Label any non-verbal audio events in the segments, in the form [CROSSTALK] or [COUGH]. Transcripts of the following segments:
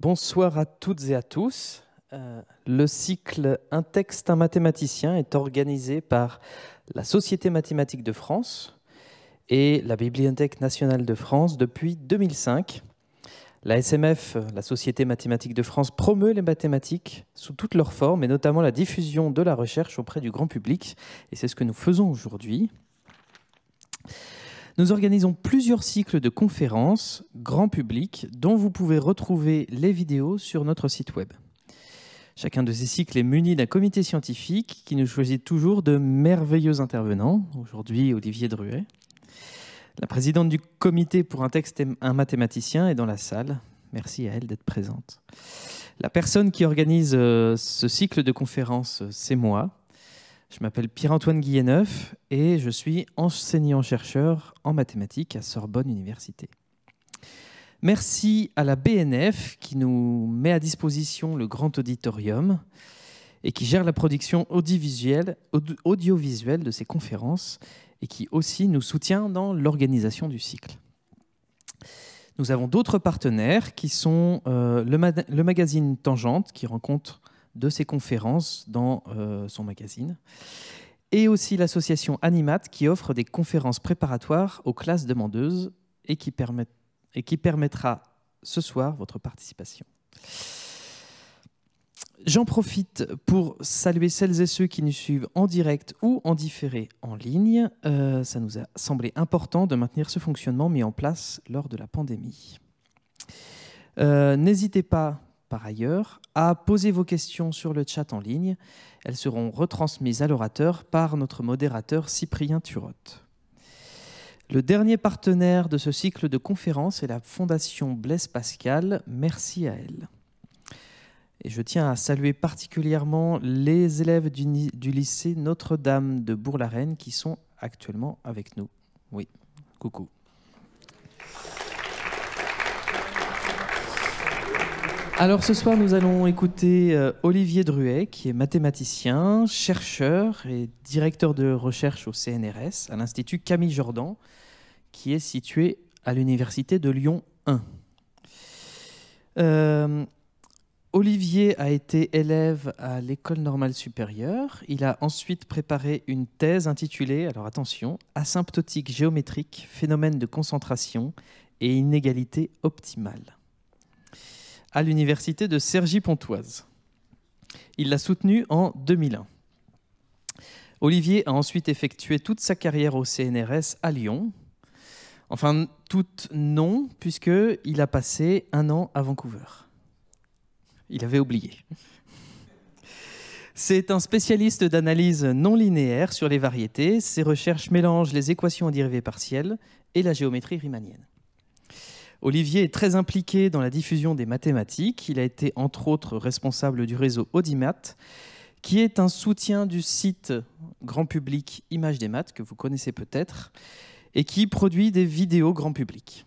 Bonsoir à toutes et à tous. Euh, le cycle Un texte, un mathématicien est organisé par la Société mathématique de France et la Bibliothèque nationale de France depuis 2005. La SMF, la Société mathématique de France, promeut les mathématiques sous toutes leurs formes et notamment la diffusion de la recherche auprès du grand public. Et c'est ce que nous faisons aujourd'hui. Nous organisons plusieurs cycles de conférences grand public dont vous pouvez retrouver les vidéos sur notre site web. Chacun de ces cycles est muni d'un comité scientifique qui nous choisit toujours de merveilleux intervenants, aujourd'hui Olivier Druet. La présidente du comité pour un texte et un mathématicien est dans la salle. Merci à elle d'être présente. La personne qui organise euh, ce cycle de conférences, euh, c'est moi. Je m'appelle Pierre-Antoine Guilleneuf et je suis enseignant-chercheur en mathématiques à Sorbonne Université. Merci à la BNF qui nous met à disposition le grand auditorium et qui gère la production audiovisuelle, de ces conférences et qui aussi nous soutient dans l'organisation du cycle. Nous avons d'autres partenaires qui sont euh, le, magazine Tangente qui rencontre de ses conférences dans euh, son magazine. Et aussi l'association Animat qui offre des conférences préparatoires aux classes demandeuses et qui, permet, et qui permettra ce soir votre participation. J'en profite pour saluer celles et ceux qui nous suivent en direct ou en différé en ligne. Euh, ça nous a semblé important de maintenir ce fonctionnement mis en place lors de la pandémie. Euh, n'hésitez pas par ailleurs, à poser vos questions sur le chat en ligne. Elles seront retransmises à l'orateur par notre modérateur Cyprien Turotte. Le dernier partenaire de ce cycle de conférences est la Fondation Blaise Pascal. Merci à elle. Et je tiens à saluer particulièrement les élèves du, du lycée Notre-Dame de Bourg-la-Reine qui sont actuellement avec nous. Oui, coucou. Alors ce soir, nous allons écouter euh, Olivier Druet, qui est mathématicien, chercheur et directeur de recherche au CNRS, à l'Institut Camille Jordan, qui est situé à l'Université de Lyon 1. Euh, Olivier a été élève à l'École normale supérieure. Il a ensuite préparé une thèse intitulée, alors attention, Asymptotique géométrique, phénomène de concentration et inégalité optimale à l'université de Cergy-Pontoise. Il l'a soutenu en 2001. Olivier a ensuite effectué toute sa carrière au CNRS à Lyon. Enfin, toute non, puisqu'il a passé un an à Vancouver. Il avait oublié. C'est un spécialiste d'analyse non linéaire sur les variétés. Ses recherches mélangent les équations à dérivées partielles et la géométrie riemannienne. Olivier est très impliqué dans la diffusion des mathématiques. Il a été entre autres responsable du réseau Audimat, qui est un soutien du site grand public Image des Maths, que vous connaissez peut-être, et qui produit des vidéos grand public.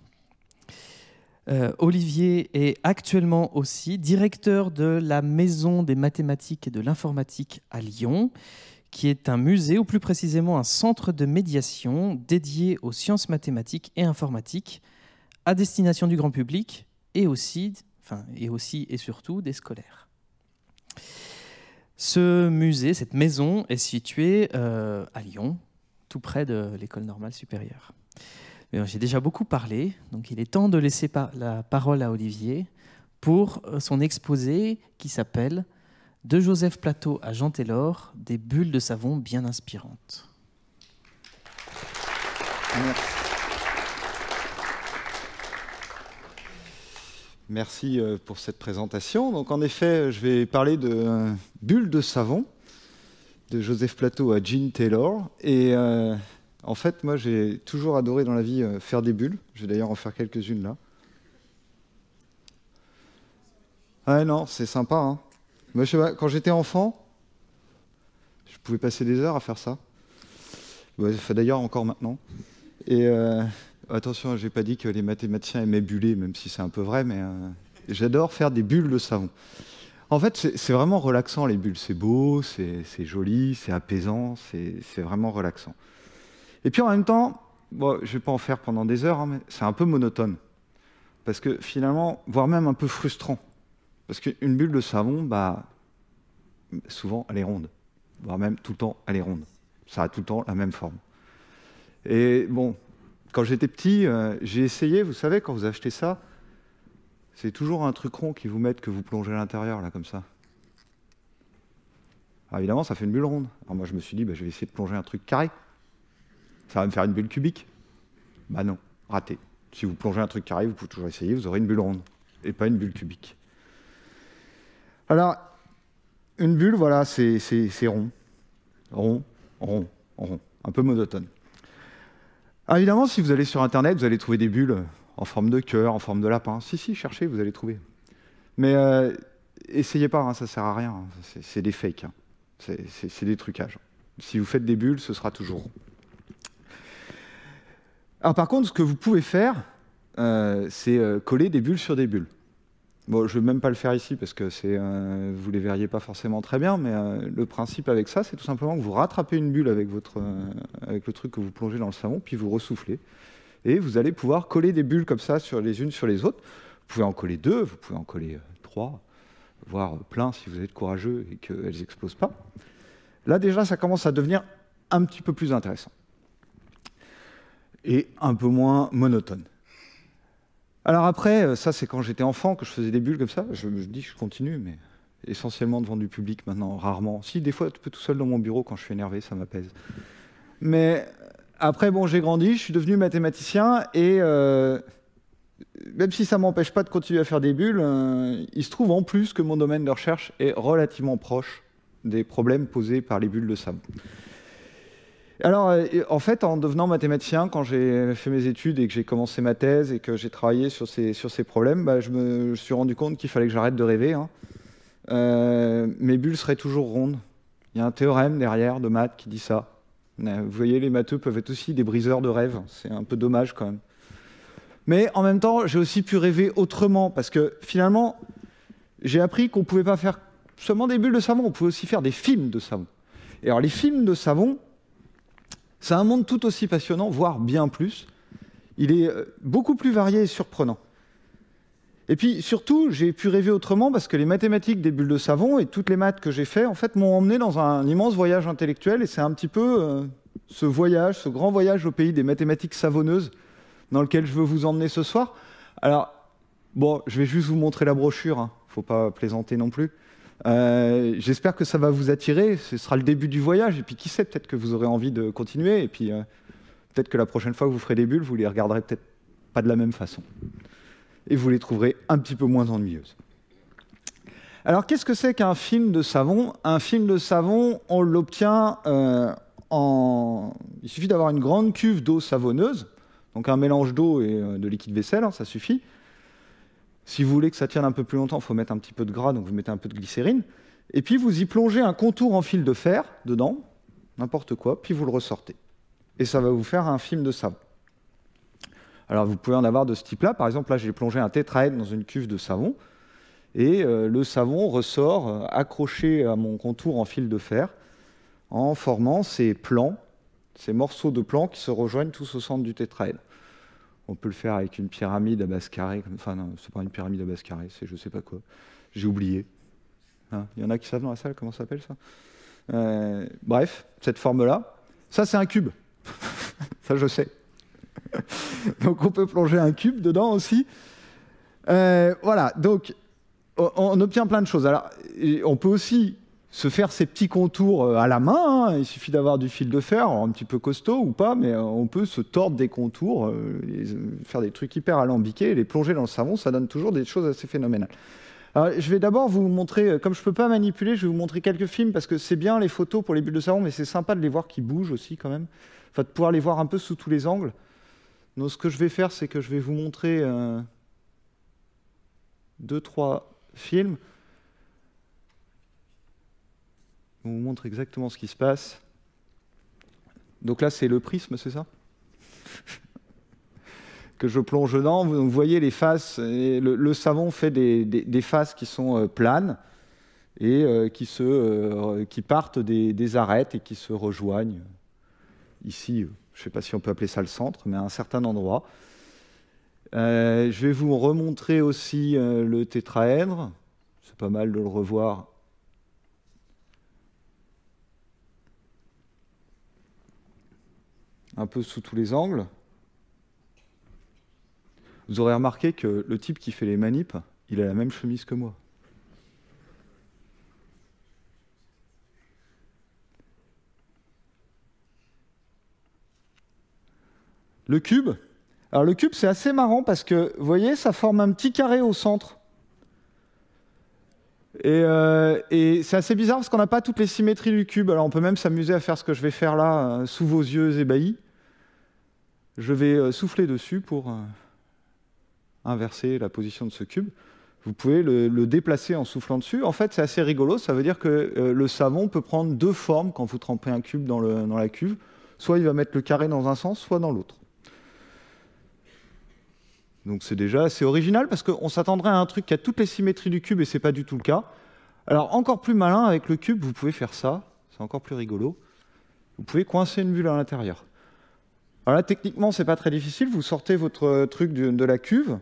Euh, Olivier est actuellement aussi directeur de la Maison des mathématiques et de l'informatique à Lyon, qui est un musée, ou plus précisément un centre de médiation dédié aux sciences mathématiques et informatiques, à destination du grand public et aussi, enfin, et aussi et surtout des scolaires. Ce musée, cette maison, est située euh, à Lyon, tout près de l'école normale supérieure. Euh, j'ai déjà beaucoup parlé, donc il est temps de laisser la parole à Olivier pour euh, son exposé qui s'appelle De Joseph Plateau à Jean Taylor, des bulles de savon bien inspirantes. Merci euh, pour cette présentation. Donc, en effet, je vais parler de euh, bulles de savon de Joseph Plateau à Jean Taylor. Et euh, en fait, moi, j'ai toujours adoré dans la vie faire des bulles. Je vais d'ailleurs en faire quelques-unes là. Ah non, c'est sympa. Hein. Moi, je quand j'étais enfant, je pouvais passer des heures à faire ça. Bah, d'ailleurs, encore maintenant. Et. Attention, j'ai pas dit que les mathématiciens aimaient buller, même si c'est un peu vrai, mais euh, j'adore faire des bulles de savon. En fait, c'est vraiment relaxant les bulles. C'est beau, c'est joli, c'est apaisant, c'est vraiment relaxant. Et puis en même temps, bon, je ne vais pas en faire pendant des heures, hein, mais c'est un peu monotone. Parce que finalement, voire même un peu frustrant. Parce qu'une bulle de savon, bah, souvent, elle est ronde. Voire même tout le temps, elle est ronde. Ça a tout le temps la même forme. Et bon, quand j'étais petit, euh, j'ai essayé, vous savez, quand vous achetez ça, c'est toujours un truc rond qui vous met que vous plongez à l'intérieur, là, comme ça. Ah, évidemment, ça fait une bulle ronde. Alors moi, je me suis dit, bah, je vais essayer de plonger un truc carré. Ça va me faire une bulle cubique. Bah non, raté. Si vous plongez un truc carré, vous pouvez toujours essayer, vous aurez une bulle ronde et pas une bulle cubique. Alors, une bulle, voilà, c'est rond. Rond, rond, rond. Un peu monotone. Ah, évidemment, si vous allez sur Internet, vous allez trouver des bulles en forme de cœur, en forme de lapin. Si, si, cherchez, vous allez trouver. Mais euh, essayez pas, ça hein, ça sert à rien. C'est des fakes. Hein. C'est des trucages. Si vous faites des bulles, ce sera toujours. Alors par contre, ce que vous pouvez faire, euh, c'est euh, coller des bulles sur des bulles. Bon, je ne vais même pas le faire ici parce que euh, vous ne les verriez pas forcément très bien, mais euh, le principe avec ça, c'est tout simplement que vous rattrapez une bulle avec, votre, euh, avec le truc que vous plongez dans le savon, puis vous ressoufflez. Et vous allez pouvoir coller des bulles comme ça sur les unes sur les autres. Vous pouvez en coller deux, vous pouvez en coller trois, voire plein si vous êtes courageux et qu'elles n'explosent pas. Là déjà, ça commence à devenir un petit peu plus intéressant et un peu moins monotone. Alors après, euh, ça c'est quand j'étais enfant que je faisais des bulles comme ça. Je, me dis, je continue, mais essentiellement devant du public maintenant, rarement. Si, des fois, tout seul dans mon bureau quand je suis énervé, ça m'apaise. Mais euh, après, bon, j'ai grandi, je suis devenu mathématicien et euh, même si ça m'empêche pas de continuer à faire des bulles, il se trouve en plus que mon domaine de recherche est relativement proche des problèmes posés par les bulles de sable. Alors, euh, en fait, en devenant mathématicien, quand j'ai fait mes études et que j'ai commencé ma thèse et que j'ai travaillé sur ces, sur ces problèmes, bah, je me suis rendu compte qu'il fallait que j'arrête de rêver. Hein. Euh, mes bulles seraient toujours rondes. Il y a un théorème derrière de maths qui dit ça. Euh, vous voyez, les matheux peuvent être aussi des briseurs de rêves. C'est un peu dommage quand même. Mais en même temps, j'ai aussi pu rêver autrement parce que finalement, j'ai appris qu'on ne pouvait pas faire seulement des bulles de savon, on pouvait aussi faire des films de savon. Et alors, les films de savon, c'est un monde tout aussi passionnant, voire bien plus. Il est euh, beaucoup plus varié et surprenant. Et puis surtout, j'ai pu rêver autrement parce que les mathématiques des bulles de savon et toutes les maths que j'ai fait, en fait, m'ont emmené dans un immense voyage intellectuel. Et c'est un petit peu euh, ce voyage, ce grand voyage au pays des mathématiques savonneuses dans lequel je veux vous emmener ce soir. Alors, bon, je vais juste vous montrer la brochure, ne hein. faut pas plaisanter non plus. Euh, j'espère que ça va vous attirer. Ce sera le début du voyage. Et puis, qui sait, peut-être que vous aurez envie de continuer. Et puis, euh, peut-être que la prochaine fois que vous ferez des bulles, vous les regarderez peut-être pas de la même façon. Et vous les trouverez un petit peu moins ennuyeuses. Alors, qu'est-ce que c'est qu'un film de savon Un film de savon, on l'obtient euh, en. Il suffit d'avoir une grande cuve d'eau savonneuse, donc un mélange d'eau et de liquide vaisselle, hein, ça suffit. Si vous voulez que ça tienne un peu plus longtemps, il faut mettre un petit peu de gras, donc vous mettez un peu de glycérine. Et puis vous y plongez un contour en fil de fer dedans, n'importe quoi, puis vous le ressortez. Et ça va vous faire un film de savon. Alors vous pouvez en avoir de ce type-là. Par exemple, là j'ai plongé un tétraèdre dans une cuve de savon. Et euh, le savon ressort euh, accroché à mon contour en fil de fer en formant ces plans, ces morceaux de plans qui se rejoignent tous au centre du tétraèdre. On peut le faire avec une pyramide à base carrée. Enfin, non, c'est pas une pyramide à base carrée, c'est je sais pas quoi. J'ai oublié. Il hein, y en a qui savent dans la salle comment ça s'appelle ça euh, Bref, cette forme-là. Ça, c'est un cube. [LAUGHS] ça, je sais. [LAUGHS] donc, on peut plonger un cube dedans aussi. Euh, voilà, donc on obtient plein de choses. Alors, on peut aussi se faire ces petits contours euh, à la main. Hein. Il suffit d'avoir du fil de fer, un petit peu costaud ou pas, mais euh, on peut se tordre des contours, euh, faire des trucs hyper alambiqués les plonger dans le savon. Ça donne toujours des choses assez phénoménales. Alors, je vais d'abord vous montrer, comme je ne peux pas manipuler, je vais vous montrer quelques films parce que c'est bien les photos pour les bulles de savon, mais c'est sympa de les voir qui bougent aussi quand même. Enfin, de pouvoir les voir un peu sous tous les angles. Donc, ce que je vais faire, c'est que je vais vous montrer deux, trois films. On vous montre exactement ce qui se passe. Donc là, c'est le prisme, c'est ça [LAUGHS] Que je plonge dans. Vous voyez les faces. le, savon fait des, faces qui sont euh, planes et euh, qui, se, euh, qui partent des, arêtes et qui se rejoignent ici. Je ne sais pas si on peut appeler ça le centre, mais à un certain endroit. je vais vous remontrer aussi le tétraèdre. C'est pas mal de le revoir un peu sous tous les angles, vous aurez remarqué que le type qui fait les manips, il a la même chemise que moi. Le cube. Alors le cube, c'est assez marrant parce que, vous voyez, ça forme un petit carré au centre. Et, euh, c'est assez bizarre parce qu'on n'a pas toutes les symétries du cube. Alors on peut même s'amuser à faire ce que je vais faire là, euh, sous vos yeux ébahis. Je vais euh, souffler dessus pour euh, inverser la position de ce cube. Vous pouvez le, déplacer en soufflant dessus. En fait, c'est assez rigolo. Ça veut dire que euh, le savon peut prendre deux formes quand vous trempez un cube dans, dans la cuve. Soit il va mettre le carré dans un sens, soit dans l'autre. Donc c'est déjà assez original parce qu'on s'attendrait à un truc qui a toutes les symétries du cube et c'est pas du tout le cas. Alors encore plus malin avec le cube, vous pouvez faire ça. C'est encore plus rigolo. Vous pouvez coincer une bulle à l'intérieur. Alors là, techniquement, c'est pas très difficile. Vous sortez votre euh, truc de, la cuve,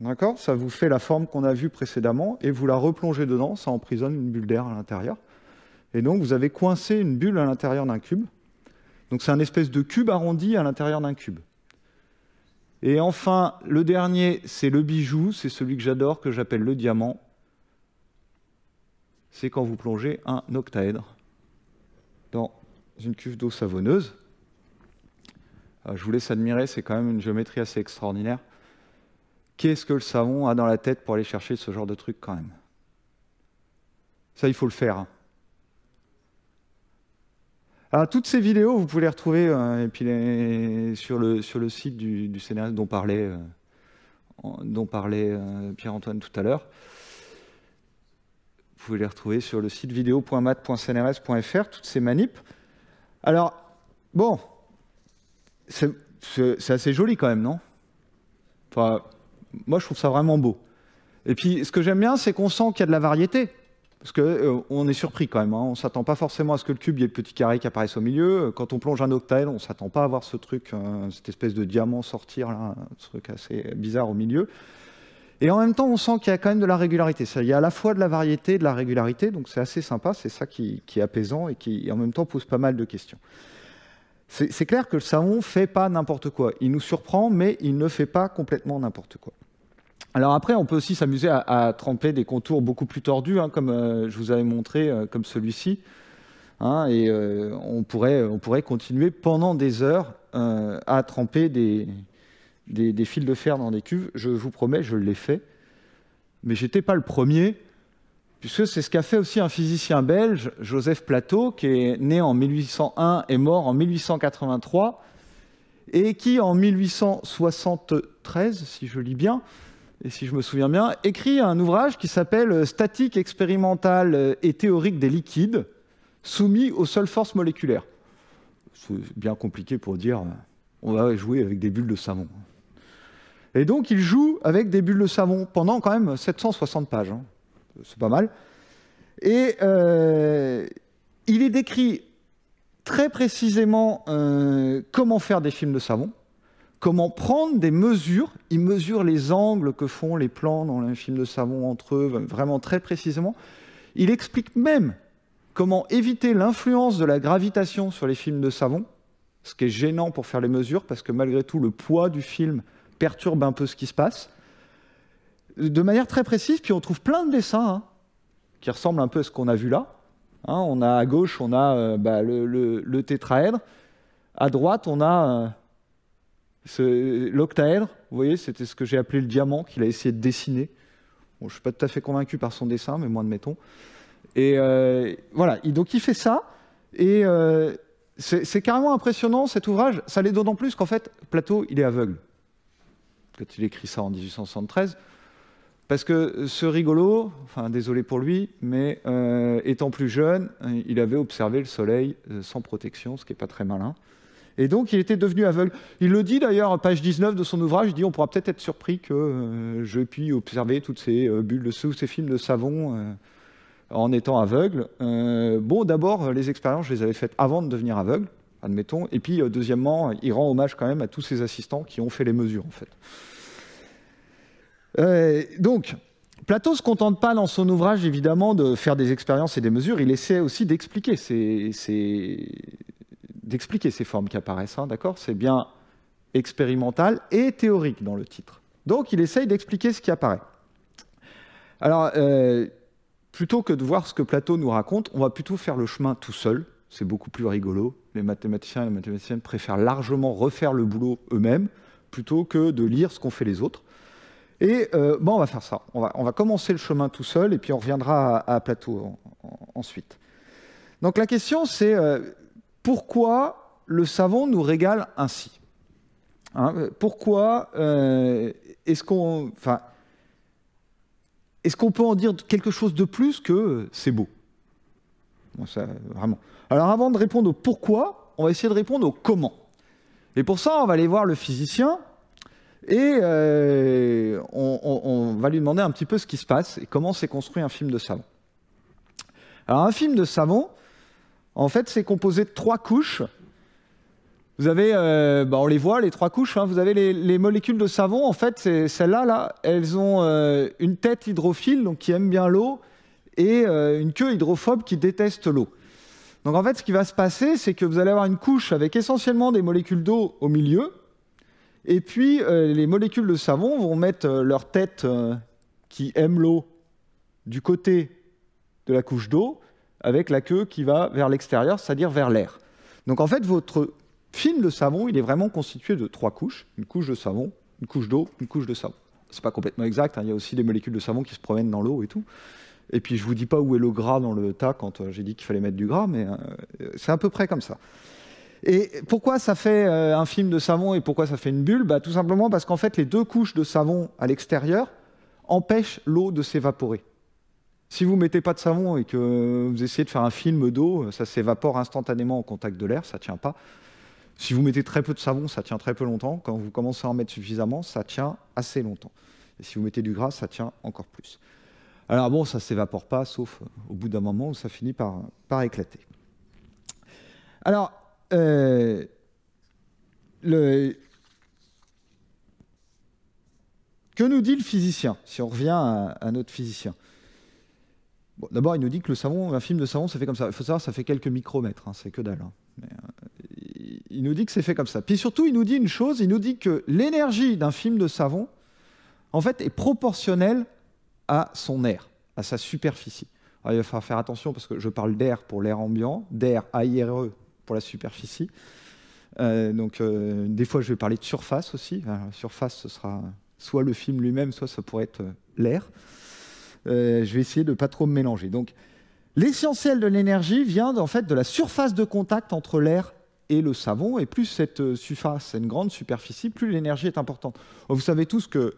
d'accord Ça vous fait la forme qu'on a vue précédemment et vous la replongez dedans. Ça emprisonne une bulle d'air à l'intérieur. Et donc, vous avez coincé une bulle à l'intérieur d'un cube. Donc, c'est un espèce de cube arrondi à l'intérieur d'un cube. Et enfin, le dernier, c'est le bijou. C'est celui que j'adore, que j'appelle le diamant. C'est quand vous plongez un octaèdre dans une cuve d'eau savonneuse. Euh, je vous laisse admirer, c'est quand même une géométrie assez extraordinaire. Qu'est-ce que le savon a dans la tête pour aller chercher ce genre de truc quand même Ça, il faut le faire. Hein. Alors, toutes ces vidéos, vous pouvez les retrouver euh, et sur, le, sur le site du, CNRS dont parlait, euh, parlait Pierre-Antoine tout à l'heure. Vous pouvez les retrouver sur le site vidéo.mat.cnrs.fr, toutes ces manips. Alors, bon, c'est assez joli quand même, non moi, je trouve ça vraiment beau. Et puis, ce que j'aime bien, c'est qu'on sent qu'il y a de la variété. Parce qu'on euh, on est surpris quand même. Hein. On ne s'attend pas forcément à ce que le cube, il y ait le petit carré qui apparaisse au milieu. Quand on plonge un octaèdre, on ne s'attend pas à voir ce truc, euh, cette espèce de diamant sortir, là, un truc assez bizarre au milieu. Et en même temps, on sent qu'il y a quand même de la régularité. Il y a à la fois de la variété et de la régularité, donc c'est assez sympa, c'est ça qui, est apaisant et qui en même temps pose pas mal de questions. C'est clair que le savon fait pas n'importe quoi. Il nous surprend, mais il ne fait pas complètement n'importe quoi. Alors après, on peut aussi s'amuser à, tremper des contours beaucoup plus tordus, hein, comme euh, je vous avais montré, euh, comme celui-ci. Hein, et euh, on, pourrait, on pourrait continuer pendant des heures à tremper des, fils de fer dans des cuves. Je vous promets, je l'ai fait. Mais j'étais pas le premier puisque c'est ce qu'a fait aussi un physicien belge, Joseph Plateau, qui est né en 1801 et mort en 1883, et qui en 1873, si je lis bien, et si je me souviens bien, écrit un ouvrage qui s'appelle Statique expérimentale et théorique des liquides soumis aux seules forces moléculaires. C'est bien compliqué pour dire on va jouer avec des bulles de savon. Et donc il joue avec des bulles de savon pendant quand même 760 pages. Hein c'est pas mal. Et euh, il est décrit très précisément euh, comment faire des films de savon, comment prendre des mesures. Il mesure les angles que font les plans dans un film de savon entre eux, vraiment très précisément. Il explique même comment éviter l'influence de la gravitation sur les films de savon, ce qui est gênant pour faire les mesures, parce que malgré tout, le poids du film perturbe un peu ce qui se passe de manière très précise, puis on trouve plein de dessins hein, qui ressemblent un peu à ce qu'on a vu là. Hein, on a à gauche, on a euh, bah, le, tétraèdre. À droite, on a euh, l'octaèdre. Vous voyez, c'était ce que j'ai appelé le diamant qu'il a essayé de dessiner. je ne suis pas tout à fait convaincu par son dessin, mais moi, admettons. Et euh, voilà, donc il fait ça. Et c'est carrément impressionnant cet ouvrage. Ça l'est d'autant plus qu'en fait, Plateau, il est aveugle. Quand il écrit ça en 1873, parce que ce rigolo, enfin désolé pour lui, mais euh, étant plus jeune, il avait observé le soleil euh, sans protection, ce qui n'est pas très malin. Et donc il était devenu aveugle. Il le dit d'ailleurs, page 19 de son ouvrage, il dit on pourra peut-être être surpris que euh, je puis observer toutes ces bulles de sous, ces films de savon en étant aveugle. bon, d'abord, les expériences, je les avais faites avant de devenir aveugle, admettons. Et puis, deuxièmement, il rend hommage quand même à tous ses assistants qui ont fait les mesures, en fait. Euh, donc, Platon ne se contente pas dans son ouvrage, évidemment, de faire des expériences et des mesures, il essaie aussi d'expliquer ces, formes qui apparaissent, hein, d'accord C'est bien expérimental et théorique dans le titre. Donc, il essaye d'expliquer ce qui apparaît. Alors, euh, plutôt que de voir ce que Platon nous raconte, on va plutôt faire le chemin tout seul. C'est beaucoup plus rigolo. Les mathématiciens et les mathématiciennes préfèrent largement refaire le boulot eux-mêmes plutôt que de lire ce qu'ont fait les autres. Et euh, bon, on va faire ça. On va, commencer le chemin tout seul et puis on reviendra à, plateau ensuite. Donc la question, c'est euh, pourquoi le savon nous régale ainsi hein, Pourquoi euh, est-ce qu'on peut en dire quelque chose de plus que c'est beau Vraiment. Alors avant de répondre au pourquoi, on va essayer de répondre au comment. Et pour ça, on va aller voir le physicien et euh, on, va lui demander un petit peu ce qui se passe et comment s'est construit un film de savon. Alors un film de savon, en fait, c'est composé de trois couches. Vous avez, euh, bah, on les voit, les trois couches. Hein. vous avez les, molécules de savon. En fait, celles-là, là, elles ont euh, une tête hydrophile, donc qui aime bien l'eau, et une queue hydrophobe qui déteste l'eau. Donc en fait, ce qui va se passer, c'est que vous allez avoir une couche avec essentiellement des molécules d'eau au milieu, et puis, euh, les molécules de savon vont mettre euh, leur tête euh, qui aime l'eau du côté de la couche d'eau, avec la queue qui va vers l'extérieur, c'est-à-dire vers l'air. Donc en fait, votre film de savon, il est vraiment constitué de trois couches. Une couche de savon, une couche d'eau, une couche de savon. C'est pas complètement exact, hein, il y a aussi des molécules de savon qui se promènent dans l'eau et tout. Et puis je vous dis pas où est le gras dans le tas quand j'ai dit qu'il fallait mettre du gras, mais c'est à peu près comme ça. Et pourquoi ça fait euh, un film de savon et pourquoi ça fait une bulle bah, Tout simplement parce qu'en fait, les deux couches de savon à l'extérieur empêchent l'eau de s'évaporer. Si vous ne mettez pas de savon et que vous essayez de faire un film d'eau, ça s'évapore instantanément au contact de l'air, ça ne tient pas. Si vous mettez très peu de savon, ça tient très peu longtemps. Quand vous commencez à en mettre suffisamment, ça tient assez longtemps. Et si vous mettez du gras, ça tient encore plus. Alors bon, ça ne s'évapore pas, sauf au bout d'un moment où ça finit par, par éclater. Alors, euh, le... que nous dit le physicien Si on revient à, notre physicien. Bon, D'abord, il nous dit que le savon, un film de savon, ça fait comme ça. Il faut savoir, ça fait quelques micromètres, hein, c'est que dalle. Hein. Euh, il nous dit que c'est fait comme ça. Puis surtout, il nous dit une chose, il nous dit que l'énergie d'un film de savon, en fait, est proportionnelle à son air, à sa superficie. il va falloir faire attention parce que je parle d'air pour l'air ambiant, d'air AIRE pour la superficie. Euh, donc euh, des fois je vais parler de surface aussi. Euh, surface, ce sera soit le film lui-même, soit ça pourrait être l'air. je vais essayer de ne pas trop me mélanger. Donc l'essentiel de l'énergie vient en fait de la surface de contact entre l'air et le savon. Et plus cette surface est une grande superficie, plus l'énergie est importante. Oh, vous savez tous que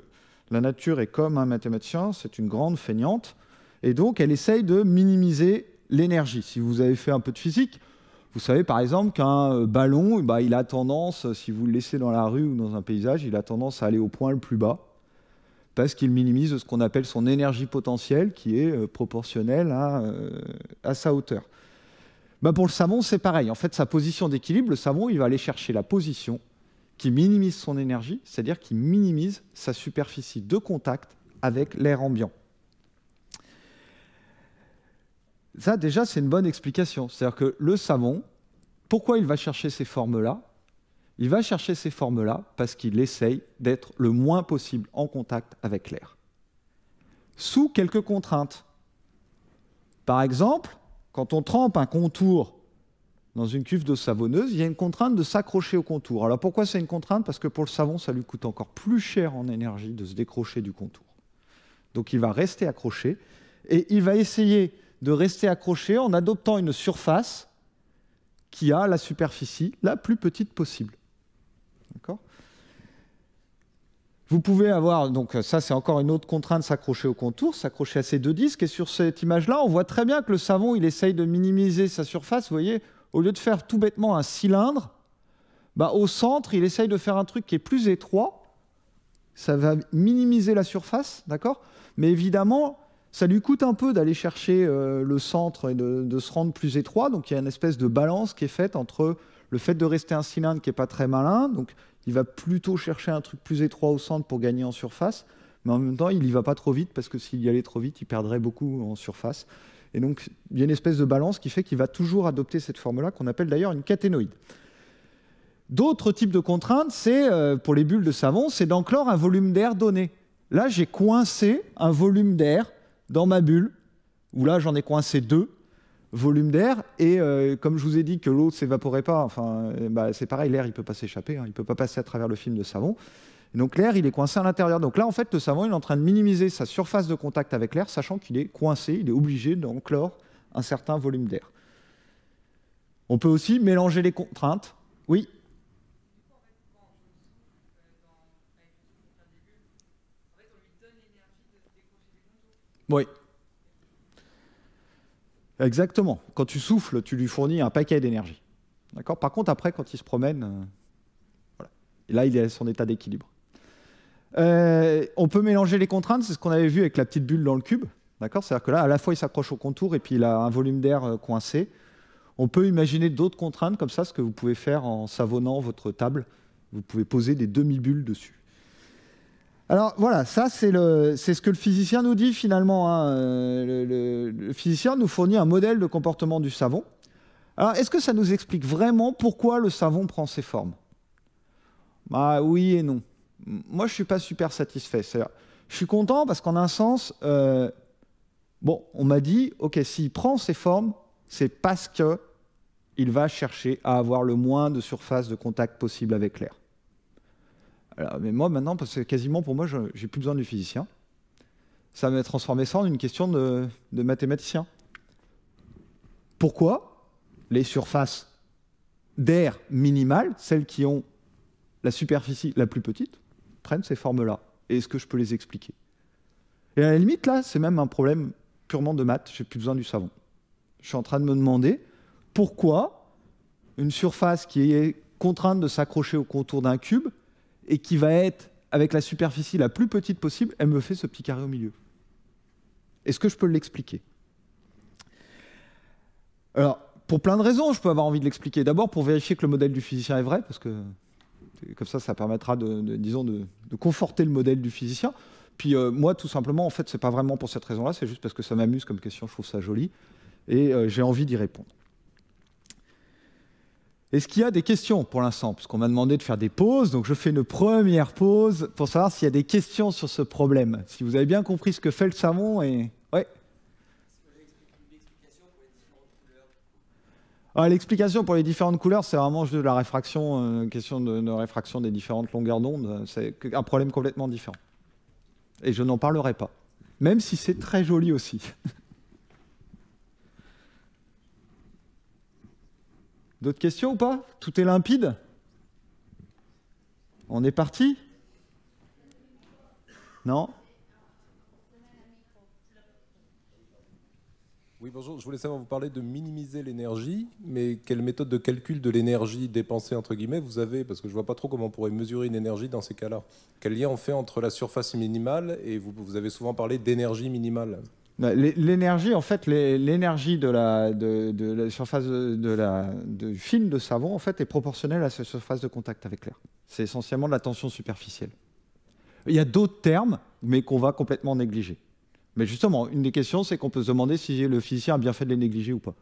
la nature est comme un mathématicien, c'est une grande feignante. Et donc elle essaye de minimiser l'énergie. Si vous avez fait un peu de physique, vous savez par exemple qu'un euh, ballon, eh ben, il a tendance, euh, si vous le laissez dans la rue ou dans un paysage, il a tendance à aller au point le plus bas parce qu'il minimise ce qu'on appelle son énergie potentielle qui est euh, proportionnelle à, sa hauteur. Ben, pour le savon, c'est pareil. En fait, sa position d'équilibre, le savon, il va aller chercher la position qui minimise son énergie, c'est-à-dire qui minimise sa superficie de contact avec l'air ambiant. Ça, déjà, c'est une bonne explication. C'est-à-dire que le savon, pourquoi il va chercher ces formes-là Il va chercher ces formes-là parce qu'il essaye d'être le moins possible en contact avec l'air. Sous quelques contraintes. Par exemple, quand on trempe un contour dans une cuve de savonneuse, il y a une contrainte de s'accrocher au contour. Alors pourquoi c'est une contrainte Parce que pour le savon, ça lui coûte encore plus cher en énergie de se décrocher du contour. Donc il va rester accroché et il va essayer de rester accroché en adoptant une surface qui a la superficie la plus petite possible. D'accord vous pouvez avoir, donc ça c'est encore une autre contrainte, s'accrocher au contour, s'accrocher à ces deux disques. Et sur cette image-là, on voit très bien que le savon, il essaye de minimiser sa surface. Vous voyez, au lieu de faire tout bêtement un cylindre, bah, au centre, il essaye de faire un truc qui est plus étroit. Ça va minimiser la surface, d'accord Mais évidemment, ça lui coûte un peu d'aller chercher euh, le centre et de, se rendre plus étroit. Donc il y a une espèce de balance qui est faite entre le fait de rester un cylindre qui n'est pas très malin, donc il va plutôt chercher un truc plus étroit au centre pour gagner en surface, mais en même temps il n'y va pas trop vite parce que s'il y allait trop vite, il perdrait beaucoup en surface. Et donc il y a une espèce de balance qui fait qu'il va toujours adopter cette forme-là qu'on appelle d'ailleurs une caténoïde. D'autres types de contraintes, c'est euh, pour les bulles de savon, c'est d'enclore un volume d'air donné. Là, j'ai coincé un volume d'air dans ma bulle, où là j'en ai coincé deux volumes d'air. Et euh, comme je vous ai dit que l'eau s'évaporait pas, enfin, euh, bah, c'est pareil, l'air il peut pas s'échapper, hein. il peut pas passer à travers le film de savon. donc l'air il est coincé à l'intérieur. Donc là en fait le savon il est en train de minimiser sa surface de contact avec l'air, sachant qu'il est coincé, il est obligé d'enclore un certain volume d'air. On peut aussi mélanger les contraintes. Oui. Oui. Exactement. Quand tu souffles, tu lui fournis un paquet d'énergie. D'accord Par contre, après, quand il se promène, euh, voilà. là, il est à son état d'équilibre. Euh, on peut mélanger les contraintes, c'est ce qu'on avait vu avec la petite bulle dans le cube. D'accord C'est-à-dire que là, à la fois, il s'accroche au contour et puis il a un volume d'air euh, coincé. On peut imaginer d'autres contraintes comme ça, ce que vous pouvez faire en savonnant votre table. Vous pouvez poser des demi-bulles dessus. Alors voilà, ça c'est ce que le physicien nous dit finalement. Hein. Euh, le, physicien nous fournit un modèle de comportement du savon. Alors est-ce que ça nous explique vraiment pourquoi le savon prend ses formes Bah oui et non. Moi je suis pas super satisfait. Je suis content parce qu'en un sens, euh, bon, on m'a dit, ok, s'il prend ses formes, c'est parce que il va chercher à avoir le moins de surface de contact possible avec l'air mais moi, maintenant, parce que quasiment pour moi, je n'ai plus besoin du physicien. Ça m'a transformé ça en une question de, mathématicien. Pourquoi les surfaces d'air minimales, celles qui ont la superficie la plus petite, prennent ces formes-là Et est-ce que je peux les expliquer Et à la limite, là, c'est même un problème purement de maths. J'ai plus besoin du savon. Je suis en train de me demander pourquoi une surface qui est contrainte de s'accrocher au contour d'un cube et qui va être avec la superficie la plus petite possible, elle me fait ce petit carré au milieu. Est-ce que je peux l'expliquer Alors, pour plein de raisons, je peux avoir envie de l'expliquer. D'abord, pour vérifier que le modèle du physicien est vrai, parce que comme ça, ça permettra de, disons, de, conforter le modèle du physicien. Puis euh, moi, tout simplement, en fait, c'est pas vraiment pour cette raison-là, c'est juste parce que ça m'amuse comme question, je trouve ça joli, et euh, j'ai envie d'y répondre. Est-ce qu'il y a des questions pour l'instant Parce qu'on m'a demandé de faire des pauses, donc je fais une première pause pour savoir s'il y a des questions sur ce problème. Si vous avez bien compris ce que fait le savon et... Ouais. Ah, l'explication pour les différentes couleurs, c'est vraiment juste la réfraction, euh, question de, de, réfraction des différentes longueurs d'onde. C'est un problème complètement différent. Et je n'en parlerai pas, même si c'est très joli aussi. [LAUGHS] D'autres questions ou pas Tout est limpide On est parti Non Oui, bonjour. Je voulais savoir, vous parlez de minimiser l'énergie, mais quelle méthode de calcul de l'énergie dépensée, entre guillemets, vous avez Parce que je ne vois pas trop comment on pourrait mesurer une énergie dans ces cas-là. Quel lien on fait entre la surface minimale et vous, vous avez souvent parlé d'énergie minimale bah, l'énergie, en fait, l'énergie de la, de, la surface de la, film de savon en fait, est proportionnelle à sa surface de contact avec l'air. C'est essentiellement de la tension superficielle. Il y a d'autres termes, mais qu'on va complètement négliger. Mais justement, une des questions, c'est qu'on peut se demander si le physicien a bien fait de les négliger ou pas.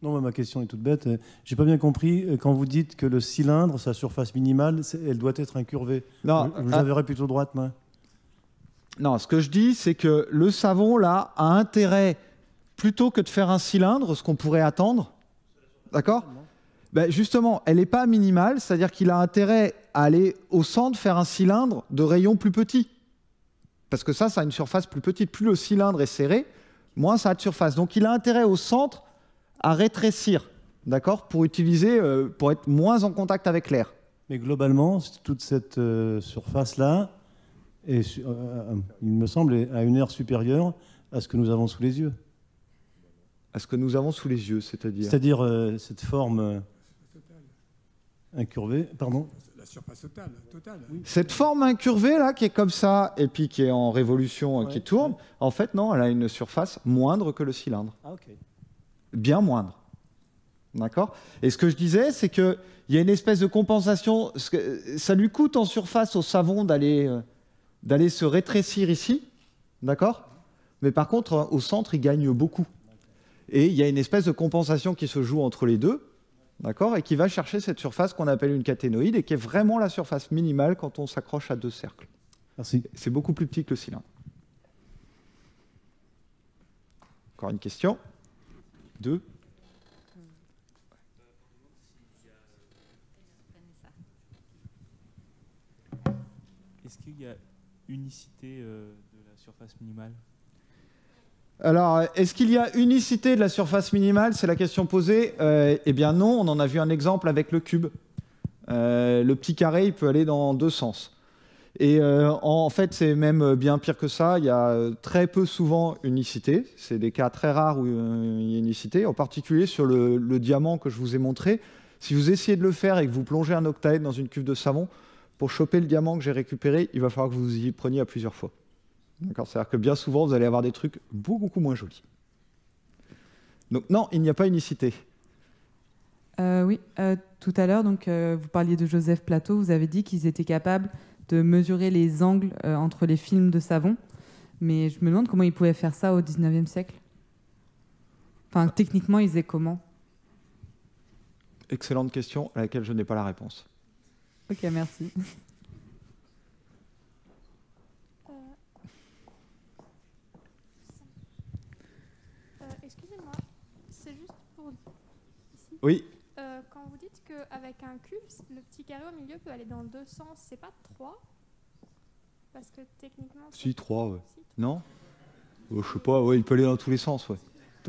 Non, ma question est toute bête. J'ai pas bien compris euh, quand vous dites que le cylindre, sa surface minimale, elle doit être incurvée. Non, vous, avez plutôt droite, moi. Non, ce que je dis, c'est que le savon, là, a intérêt, plutôt que de faire un cylindre, ce qu'on pourrait attendre, d'accord ben Justement, elle n'est pas minimale, c'est-à-dire qu'il a intérêt à aller au centre faire un cylindre de rayons plus petit. Parce que ça, ça a une surface plus petite. Plus le cylindre est serré, moins ça a de surface. Donc il a intérêt au centre à rétrécir, d'accord Pour utiliser, euh, pour être moins en contact avec l'air. Mais globalement, toute cette euh, surface-là, et, euh, euh, il me semble, à une heure supérieure à ce que nous avons sous les yeux. À ce que nous avons sous les yeux, c'est-à-dire C'est-à-dire euh, cette forme incurvée, pardon La surface totale. totale. Cette forme incurvée, là, qui est comme ça, et puis qui est en révolution, qui tourne, en fait, non, elle a une surface moindre que le cylindre. Ah, ok. Bien moindre. D'accord Et ce que je disais, c'est qu'il y a une espèce de compensation. Ça lui coûte en surface au savon d'aller d'aller se rétrécir ici, d'accord Mais par contre, au centre, il gagne beaucoup. Et il y a une espèce de compensation qui se joue entre les deux, d'accord Et qui va chercher cette surface qu'on appelle une caténoïde et qui est vraiment la surface minimale quand on s'accroche à deux cercles. Merci. C'est beaucoup plus petit que le cylindre. Encore une question Deux Est-ce qu'il y a unicité euh, de la surface minimale alors, est-ce qu'il y a unicité de la surface minimale C'est la question posée. Euh, eh bien non, on en a vu un exemple avec le cube. Euh, le petit carré, il peut aller dans deux sens. Et en fait, c'est même bien pire que ça. Il y a très peu souvent unicité. C'est des cas très rares où il y a unicité, en particulier sur le, le diamant que je vous ai montré. Si vous essayez de le faire et que vous plongez un octaèdre dans une cuve de savon, pour choper le diamant que j'ai récupéré, il va falloir que vous y preniez à plusieurs fois. C'est-à-dire que bien souvent, vous allez avoir des trucs beaucoup, moins jolis. Donc non, il n'y a pas unicité. Euh, oui, euh, tout à l'heure, donc euh, vous parliez de Joseph Plateau, vous avez dit qu'ils étaient capables de mesurer les angles entre les films de savon, mais je me demande comment ils pouvaient faire ça au 19e siècle. Enfin, techniquement, ils faisaient comment Excellente question à laquelle je n'ai pas la réponse. Ok, merci. Euh, euh, excusez-moi, c'est juste pour. Oui. Euh, quand vous dites qu'avec un cube, le petit carré au milieu peut aller dans deux sens, c'est pas trois Parce que techniquement. Si, trois, ouais. non oh, Je sais pas, il peut aller dans tous les sens, ouais. [LAUGHS]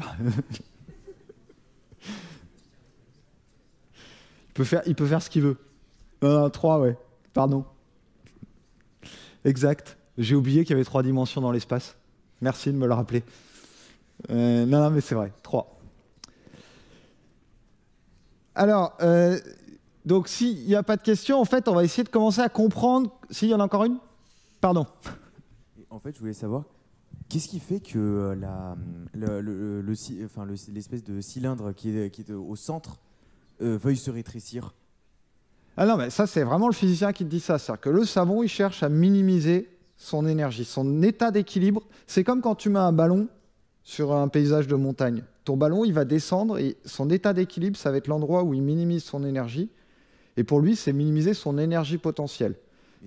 il, peut faire, il peut faire ce qu'il veut. Euh, non, 3, ouais. Pardon. Exact. J'ai oublié qu'il y avait trois dimensions dans l'espace. Merci de me le rappeler. Euh, non, non, mais c'est vrai. 3. Alors, euh, donc s'il n'y a pas de questions, en fait, on va essayer de commencer à comprendre. S'il y en a encore une Pardon. En fait, je voulais savoir, qu'est-ce qui fait que l'espèce de cylindre qui est, au centre veuille se rétrécir ah non, mais ça, c'est vraiment le physicien qui te dit ça, c'est-à-dire que le savon, il cherche à minimiser son énergie, son état d'équilibre. C'est comme quand tu mets un ballon sur un paysage de montagne. Ton ballon, il va descendre et son état d'équilibre, ça va être l'endroit où il minimise son énergie. Et pour lui, c'est minimiser son énergie potentielle.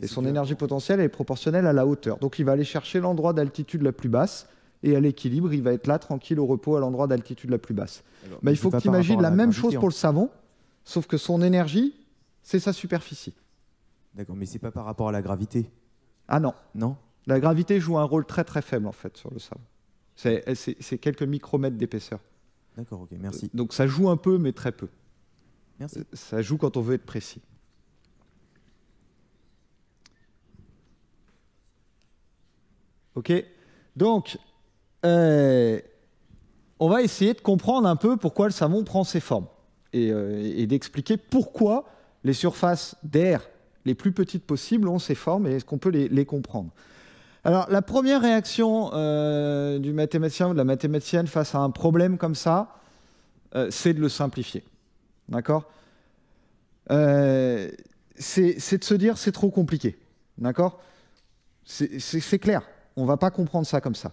Et, son énergie potentielle est proportionnelle à la hauteur. Donc il va aller chercher l'endroit d'altitude la plus basse et à l'équilibre, il va être là tranquille au repos à l'endroit d'altitude la plus basse. Mais il faut que tu imagines la même chose hein. pour le savon, sauf que son énergie, c'est sa superficie. D'accord, mais c'est pas par rapport à la gravité Ah non. Non La gravité joue un rôle très très faible en fait sur le savon. C'est quelques micromètres d'épaisseur. D'accord, ok, merci. Euh, donc ça joue un peu, mais très peu. Merci. Euh, ça joue quand on veut être précis. Ok Donc, euh, on va essayer de comprendre un peu pourquoi le savon prend ses formes et d'expliquer pourquoi les surfaces d'air les plus petites possibles ont ces formes et est-ce qu'on peut les, comprendre Alors la première réaction euh, du mathématicien ou de la mathématicienne face à un problème comme ça, euh, c'est de le simplifier. D'accord euh, C'est de se dire c'est trop compliqué. D'accord C'est clair. On ne va pas comprendre ça comme ça.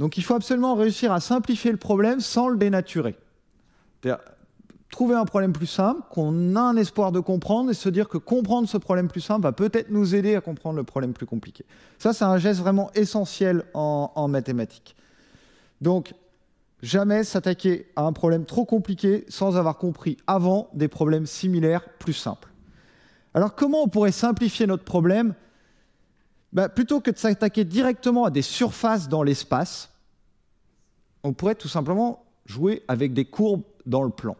Donc il faut absolument réussir à simplifier le problème sans le dénaturer trouver un problème plus simple, qu'on a un espoir de comprendre et se dire que comprendre ce problème plus simple va peut-être nous aider à comprendre le problème plus compliqué. Ça, c'est un geste vraiment essentiel en, mathématiques. Donc, jamais s'attaquer à un problème trop compliqué sans avoir compris avant des problèmes similaires plus simples. Alors, comment on pourrait simplifier notre problème ben, Plutôt que de s'attaquer directement à des surfaces dans l'espace, on pourrait tout simplement jouer avec des courbes dans le plan.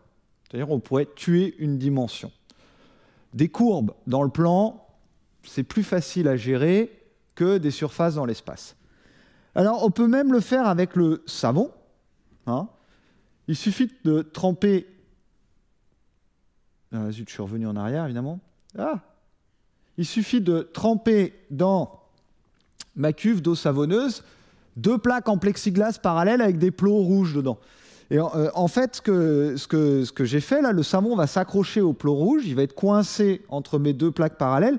C'est-à-dire on pourrait tuer une dimension. Des courbes dans le plan, c'est plus facile à gérer que des surfaces dans l'espace. Alors on peut même le faire avec le savon. Hein. Il suffit de tremper... Ah, zut, je suis revenu en arrière, évidemment. Ah Il suffit de tremper dans ma cuve d'eau savonneuse deux plaques en plexiglas parallèles avec des plots rouges dedans. Et en, euh, fait, ce que, j'ai fait là, le savon va s'accrocher au plot rouge, il va être coincé entre mes deux plaques parallèles.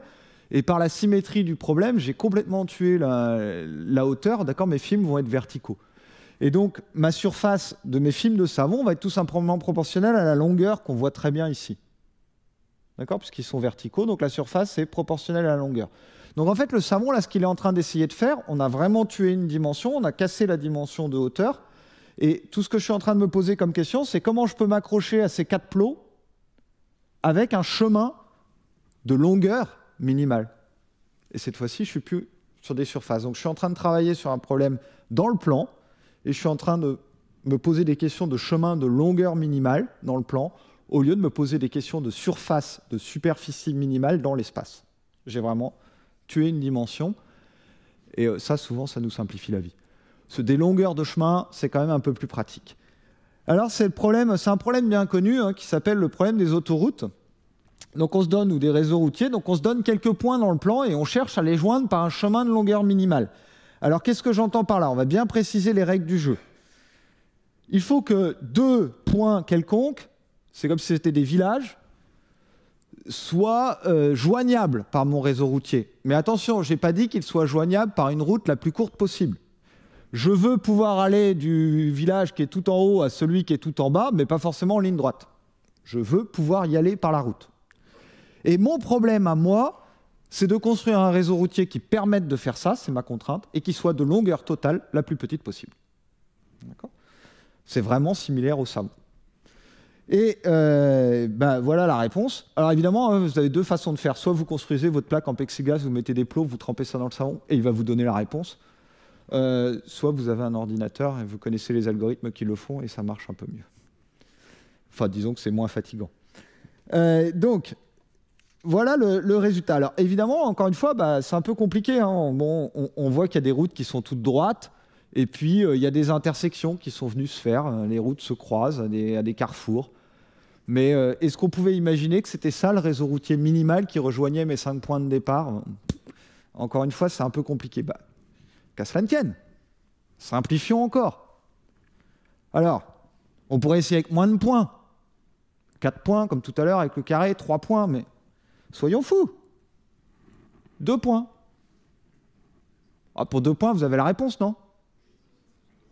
Et par la symétrie du problème, j'ai complètement tué la, hauteur, d'accord Mes films vont être verticaux. Et donc, ma surface de mes films de savon va être tout simplement proportionnelle à la longueur qu'on voit très bien ici. D'accord Puisqu'ils sont verticaux, donc la surface est proportionnelle à la longueur. Donc en fait, le savon, là, ce qu'il est en train d'essayer de faire, on a vraiment tué une dimension, on a cassé la dimension de hauteur, et tout ce que je suis en train de me poser comme question, c'est comment je peux m'accrocher à ces quatre plots avec un chemin de longueur minimale. Et cette fois-ci, je suis plus sur des surfaces. Donc je suis en train de travailler sur un problème dans le plan et je suis en train de me poser des questions de chemin de longueur minimale dans le plan au lieu de me poser des questions de surface, de superficie minimale dans l'espace. J'ai vraiment tué une dimension et euh, ça souvent ça nous simplifie la vie des longueurs de chemin, c'est quand même un peu plus pratique. Alors c'est c'est un problème bien connu hein, qui s'appelle le problème des autoroutes. Donc on se donne ou des réseaux routiers, donc on se donne quelques points dans le plan et on cherche à les joindre par un chemin de longueur minimale. Alors qu'est-ce que j'entends par là On va bien préciser les règles du jeu. Il faut que deux points quelconques, c'est comme si c'était des villages, soient euh, joignables par mon réseau routier. Mais attention, je n'ai pas dit qu'ils soient joignables par une route la plus courte possible je veux pouvoir aller du village qui est tout en haut à celui qui est tout en bas, mais pas forcément en ligne droite. Je veux pouvoir y aller par la route. Et mon problème à moi, c'est de construire un réseau routier qui permette de faire ça, c'est ma contrainte, et qui soit de longueur totale la plus petite possible. C'est vraiment similaire au savon. Et euh, ben voilà la réponse. Alors évidemment, hein, vous avez deux façons de faire. Soit vous construisez votre plaque en plexiglas, vous mettez des plots, vous trempez ça dans le savon, et il va vous donner la réponse. Euh, soit vous avez un ordinateur et vous connaissez les algorithmes qui le font et ça marche un peu mieux. Enfin, disons que c'est moins fatigant. Euh, donc, voilà le, résultat. Alors, évidemment, encore une fois, bah, c'est un peu compliqué. Hein. Bon, on, voit qu'il y a des routes qui sont toutes droites. Et puis, euh, il y a des intersections qui sont venues se faire. Les routes se croisent à des, carrefours. Mais est-ce qu'on pouvait imaginer que c'était ça le réseau routier minimal qui rejoignait mes cinq points de départ Encore une fois, c'est un peu compliqué. Bah, qu'à cela ne tienne. Simplifions encore. Alors, on pourrait essayer avec moins de points. Quatre points, comme tout à l'heure, avec le carré, Trois points, mais soyons fous. Deux points. Ah, pour deux points, vous avez la réponse, non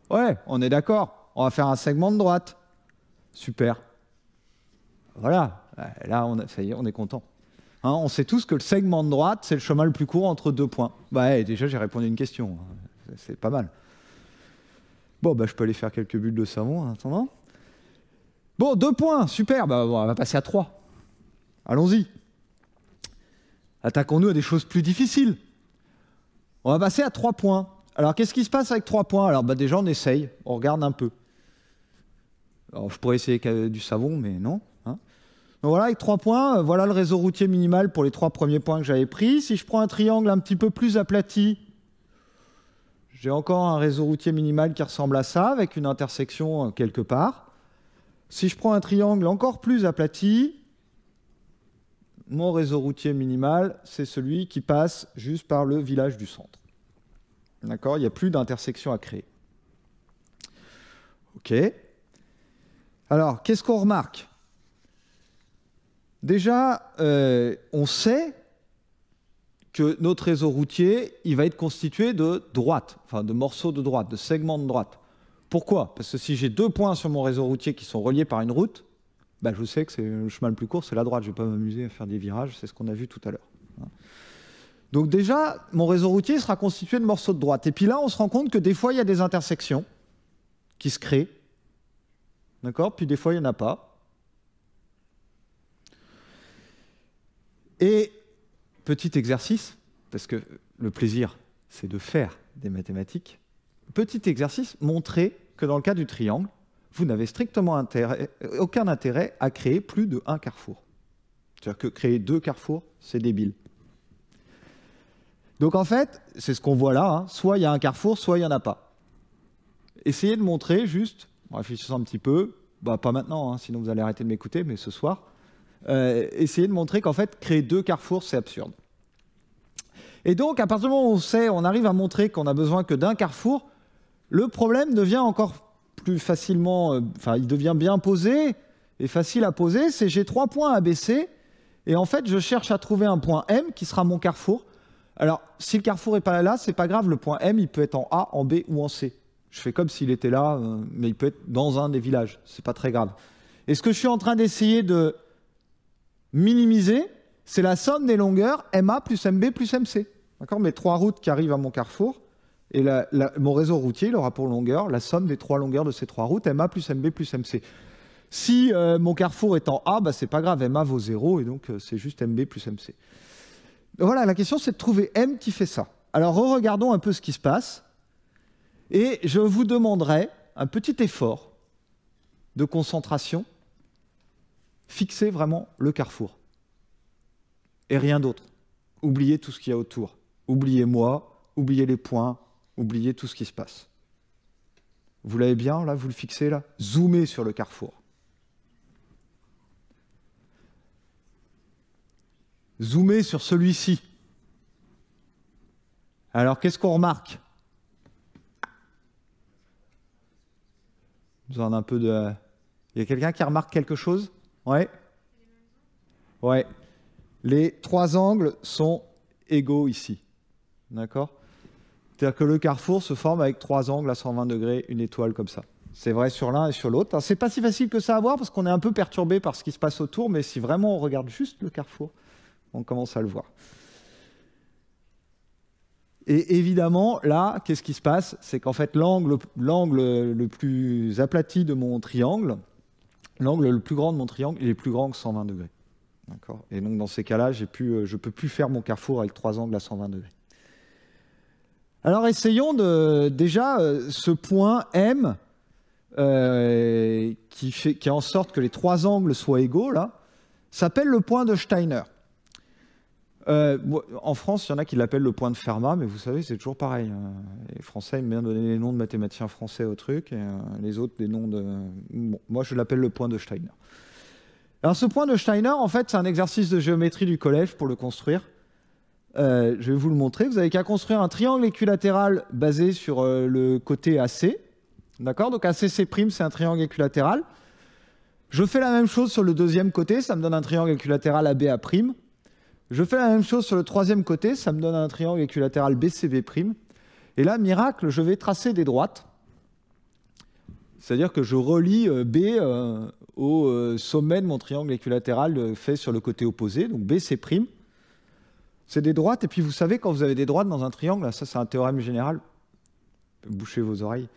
Ouais, on est d'accord. On va faire un segment de droite. Super. Voilà. Là, ça y est, on est content. Hein, on sait tous que le segment de droite, c'est le chemin le plus court entre deux points. Bah, eh, déjà, j'ai répondu à une question. C'est pas mal. Bon, bah, je peux aller faire quelques bulles de savon en attendant. Bon, deux points, super. Bah, on va passer à trois. Allons-y. Attaquons-nous à des choses plus difficiles. On va passer à trois points. Alors, qu'est-ce qui se passe avec trois points Alors, bah, déjà, on essaye, on regarde un peu. Alors, je pourrais essayer du savon, mais non voilà, avec trois points, euh, voilà le réseau routier minimal pour les trois premiers points que j'avais pris. Si je prends un triangle un petit peu plus aplati, j'ai encore un réseau routier minimal qui ressemble à ça, avec une intersection euh, quelque part. Si je prends un triangle encore plus aplati, mon réseau routier minimal, c'est celui qui passe juste par le village du centre. D'accord Il n'y a plus d'intersection à créer. OK. Alors, qu'est-ce qu'on remarque Déjà, euh, on sait que notre réseau routier, il va être constitué de droites, enfin de morceaux de droite, de segments de droite. Pourquoi Parce que si j'ai deux points sur mon réseau routier qui sont reliés par une route, bah, je sais que c'est le chemin le plus court, c'est la droite. Je ne vais pas m'amuser à faire des virages, c'est ce qu'on a vu tout à l'heure. Donc déjà, mon réseau routier sera constitué de morceaux de droite. Et puis là, on se rend compte que des fois, il y a des intersections qui se créent. D'accord Puis des fois, il n'y en a pas. Et petit exercice, parce que le plaisir, c'est de faire des mathématiques. Petit exercice, montrer que dans le cas du triangle, vous n'avez strictement euh, aucun intérêt à créer plus de un carrefour. C'est-à-dire que créer deux carrefours, c'est débile. Donc en fait, c'est ce qu'on voit là, hein. soit il y a un carrefour, soit il n'y en a pas. Essayez de montrer juste, en réfléchissant un petit peu, bah pas maintenant, hein, sinon vous allez arrêter de m'écouter, mais ce soir, euh, essayer de montrer qu'en fait, créer deux carrefours, c'est absurde. Et donc, à partir du moment où on sait, on arrive à montrer qu'on a besoin que d'un carrefour, le problème devient encore plus facilement, euh, enfin, il devient bien posé et facile à poser. C'est j'ai trois points à baisser et en fait, je cherche à trouver un point M qui sera mon carrefour. Alors, si le carrefour n'est pas là, c'est pas grave, le point M, il peut être en A, en B ou en C. Je fais comme s'il était là, euh, mais il peut être dans un des villages. C'est pas très grave. Et ce que je suis en train d'essayer de Minimiser, c'est la somme des longueurs MA plus MB plus MC. D'accord Mes trois routes qui arrivent à mon carrefour, et mon réseau routier, il aura pour longueur la somme des trois longueurs de ces trois routes, MA plus MB plus MC. Si euh, mon carrefour est en A, bah, c'est pas grave, MA vaut 0, et donc euh, c'est juste MB plus MC. Voilà, la question c'est de trouver M qui fait ça. Alors re regardons un peu ce qui se passe, et je vous demanderai un petit effort de concentration fixez vraiment le carrefour. Et rien d'autre. Oubliez tout ce qu'il y a autour. Oubliez moi, oubliez les points, oubliez tout ce qui se passe. Vous l'avez bien là, vous le fixez là. Zoomez sur le carrefour. Zoomez sur celui-ci. Alors qu'est-ce qu'on remarque Il y a quelqu'un qui remarque quelque chose Ouais. Ouais. Les trois angles sont égaux ici. D'accord C'est-à-dire que le carrefour se forme avec trois angles à 120 degrés, une étoile comme ça. C'est vrai sur l'un et sur l'autre. Hein, c'est pas si facile que ça à voir parce qu'on est un peu perturbé par ce qui se passe autour, mais si vraiment on regarde juste le carrefour, on commence à le voir. Et évidemment, là, qu'est-ce qui se passe C'est qu'en fait, l'angle le plus aplati de mon triangle, l'angle le plus grand de mon triangle, il est plus grand que 120 degrés. Et donc dans ces cas-là, euh, je ne peux plus faire mon carrefour avec trois angles à 120 degrés. Alors essayons de, déjà euh, ce point M euh, qui, fait, qui en sorte que les trois angles soient égaux, là, s'appelle le point de Steiner. Euh, en France, il y en a qui l'appellent le point de Fermat, mais vous savez, c'est toujours pareil. Hein. Les Français aiment bien donner les noms de mathématiciens français au truc, et euh, les autres des noms de. Bon, moi, je l'appelle le point de Steiner. Alors, ce point de Steiner, en fait, c'est un exercice de géométrie du collège pour le construire. Euh, je vais vous le montrer. Vous avez qu'à construire un triangle équilatéral basé sur le côté AC. D'accord Donc, C' c'est un triangle équilatéral. Je fais la même chose sur le deuxième côté, ça me donne un triangle équilatéral ABA'. Je fais la même chose sur le troisième côté, ça me donne un triangle équilatéral BCB'. Et là, miracle, je vais tracer des droites. C'est-à-dire que je relie euh, B euh, au euh, sommet de mon triangle équilatéral fait sur le côté opposé. Donc BC'. c'est des droites. Et puis vous savez, quand vous avez des droites dans un triangle, ça c'est un théorème général. Bouchez vos oreilles.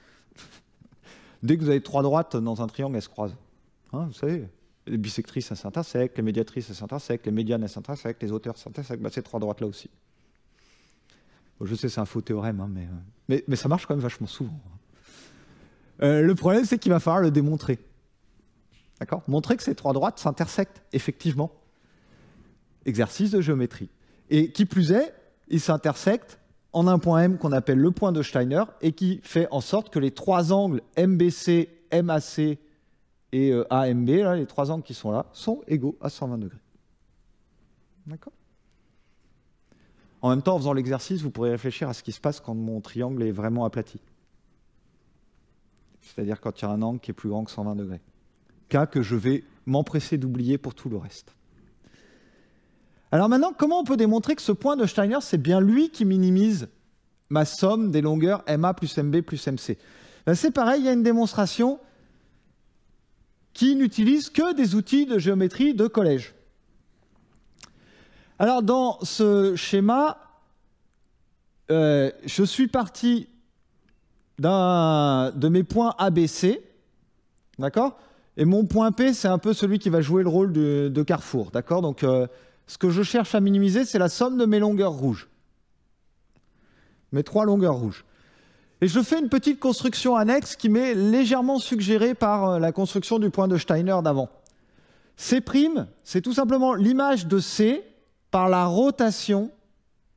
[LAUGHS] Dès que vous avez trois droites dans un triangle, elles se croisent. Hein, vous savez, les bisectrices, elles s'intersectent, les médiatrices, s'intersectent, les médianes, s'intersectent, les auteurs s'intersectent, bah, ces trois droites-là aussi. je sais, c'est un faux théorème, hein, euh, mais, mais, ça marche quand même vachement souvent. Hein. Euh, le problème, c'est qu'il va falloir le démontrer. D'accord Montrer que ces trois droites s'intersectent, effectivement. Exercice de géométrie. Et qui plus est, ils s'intersectent en un point M qu'on appelle le point de Steiner et qui fait en sorte que les trois angles MBC, MAC et euh, AMB, les trois angles qui sont là, sont égaux à 120 degrés. D'accord En même temps, en faisant l'exercice, vous pourrez réfléchir à ce qui se passe quand mon triangle est vraiment aplati. C'est-à-dire quand il y a un angle qui est plus grand que 120 degrés. Cas que je vais m'empresser d'oublier pour tout le reste. Alors maintenant, comment on peut démontrer que ce point de Steiner, c'est bien lui qui minimise ma somme des longueurs MA plus MB plus MC ben, C'est pareil, il y a une démonstration qui n'utilisent que des outils de géométrie de collège. Alors dans ce schéma, euh, je suis parti de mes points ABC, d'accord Et mon point P, c'est un peu celui qui va jouer le rôle de, carrefour, d'accord Donc euh, ce que je cherche à minimiser, c'est la somme de mes longueurs rouges, mes trois longueurs rouges. Et je fais une petite construction annexe qui m'est légèrement suggérée par euh, la construction du point de Steiner d'avant. C', c'est tout simplement l'image de C par la rotation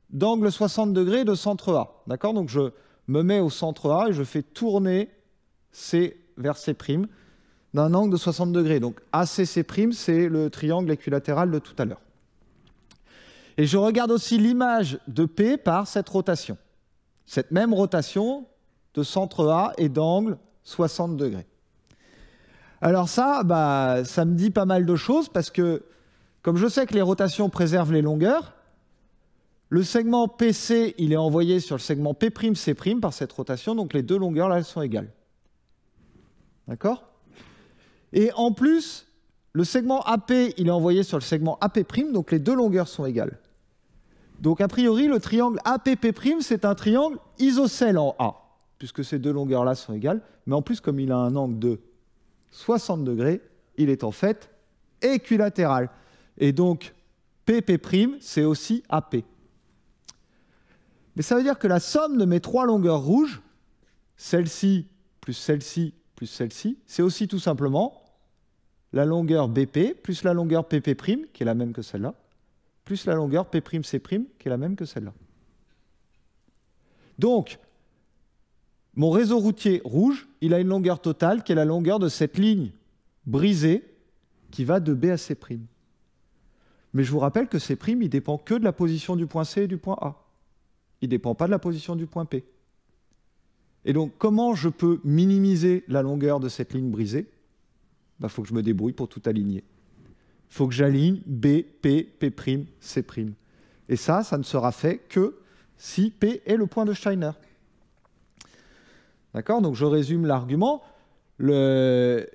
d'angle 60 degrés de centre A. D'accord Donc je me mets au centre A et je fais tourner C vers C' d'un angle de 60 degrés. Donc ACC', c'est le triangle équilatéral de tout à l'heure. Et je regarde aussi l'image de P par cette rotation. Cette même rotation de centre A et d'angle 60 degrés. Alors ça, bah, ça me dit pas mal de choses parce que comme je sais que les rotations préservent les longueurs, le segment PC, il est envoyé sur le segment P'C' par cette rotation, donc les deux longueurs là, elles sont égales. D'accord Et en plus, le segment AP, il est envoyé sur le segment AP', donc les deux longueurs sont égales. Donc a priori, le triangle APP', c'est un triangle isocèle en A, puisque ces deux longueurs-là sont égales, mais en plus, comme il a un angle de 60 degrés, il est en fait équilatéral. Et donc, PP', c'est aussi AP. Mais ça veut dire que la somme de mes trois longueurs rouges, celle-ci plus celle-ci plus celle-ci, c'est aussi tout simplement la longueur BP plus la longueur PP', qui est la même que celle-là, plus la longueur P'C', qui est la même que celle-là. Donc, mon réseau routier rouge, il a une longueur totale qui est la longueur de cette ligne brisée qui va de B à C'. Mais je vous rappelle que C', il dépend que de la position du point C et du point A. Il ne dépend pas de la position du point P. Et donc, comment je peux minimiser la longueur de cette ligne brisée Il bah, faut que je me débrouille pour tout aligner faut que j'aligne B, P, P', C'. Et ça, ça ne sera fait que si P est le point de Steiner. D'accord Donc je résume l'argument. La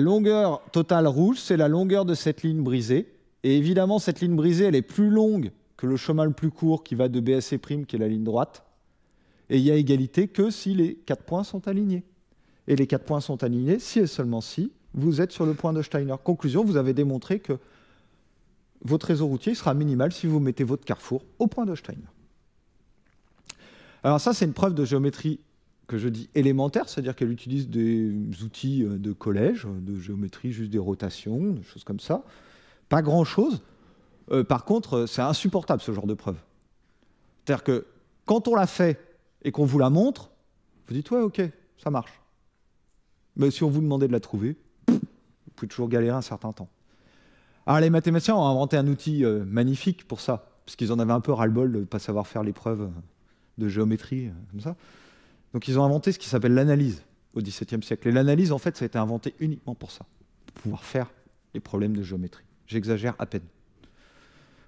longueur totale rouge, c'est la longueur de cette ligne brisée. Et évidemment, cette ligne brisée, elle est plus longue que le chemin le plus court qui va de B à C', qui est la ligne droite. Et il y a égalité que si les quatre points sont alignés. Et les quatre points sont alignés si et seulement si vous êtes sur le point de Steiner. Conclusion, vous avez démontré que votre réseau routier sera minimal si vous mettez votre carrefour au point de Steiner. Alors ça, c'est une preuve de géométrie que je dis élémentaire, c'est-à-dire qu'elle utilise des outils euh, de collège, de géométrie, juste des rotations, des choses comme ça. Pas grand-chose. Euh, par contre, euh, c'est insupportable ce genre de preuve. C'est-à-dire que quand on la fait et qu'on vous la montre, vous dites ouais, ok, ça marche. Mais si on vous demandait de la trouver, pouvez toujours galérer un certain temps. Alors ah, les mathématiciens ont inventé un outil euh, magnifique pour ça, parce qu'ils en avaient un peu ras-le-bol de ne pas savoir faire les preuves euh, de géométrie, euh, comme ça. Donc ils ont inventé ce qui s'appelle l'analyse au XVIIe siècle. Et l'analyse, en fait, ça a été inventé uniquement pour ça, pour pouvoir faire les problèmes de géométrie. J'exagère à peine.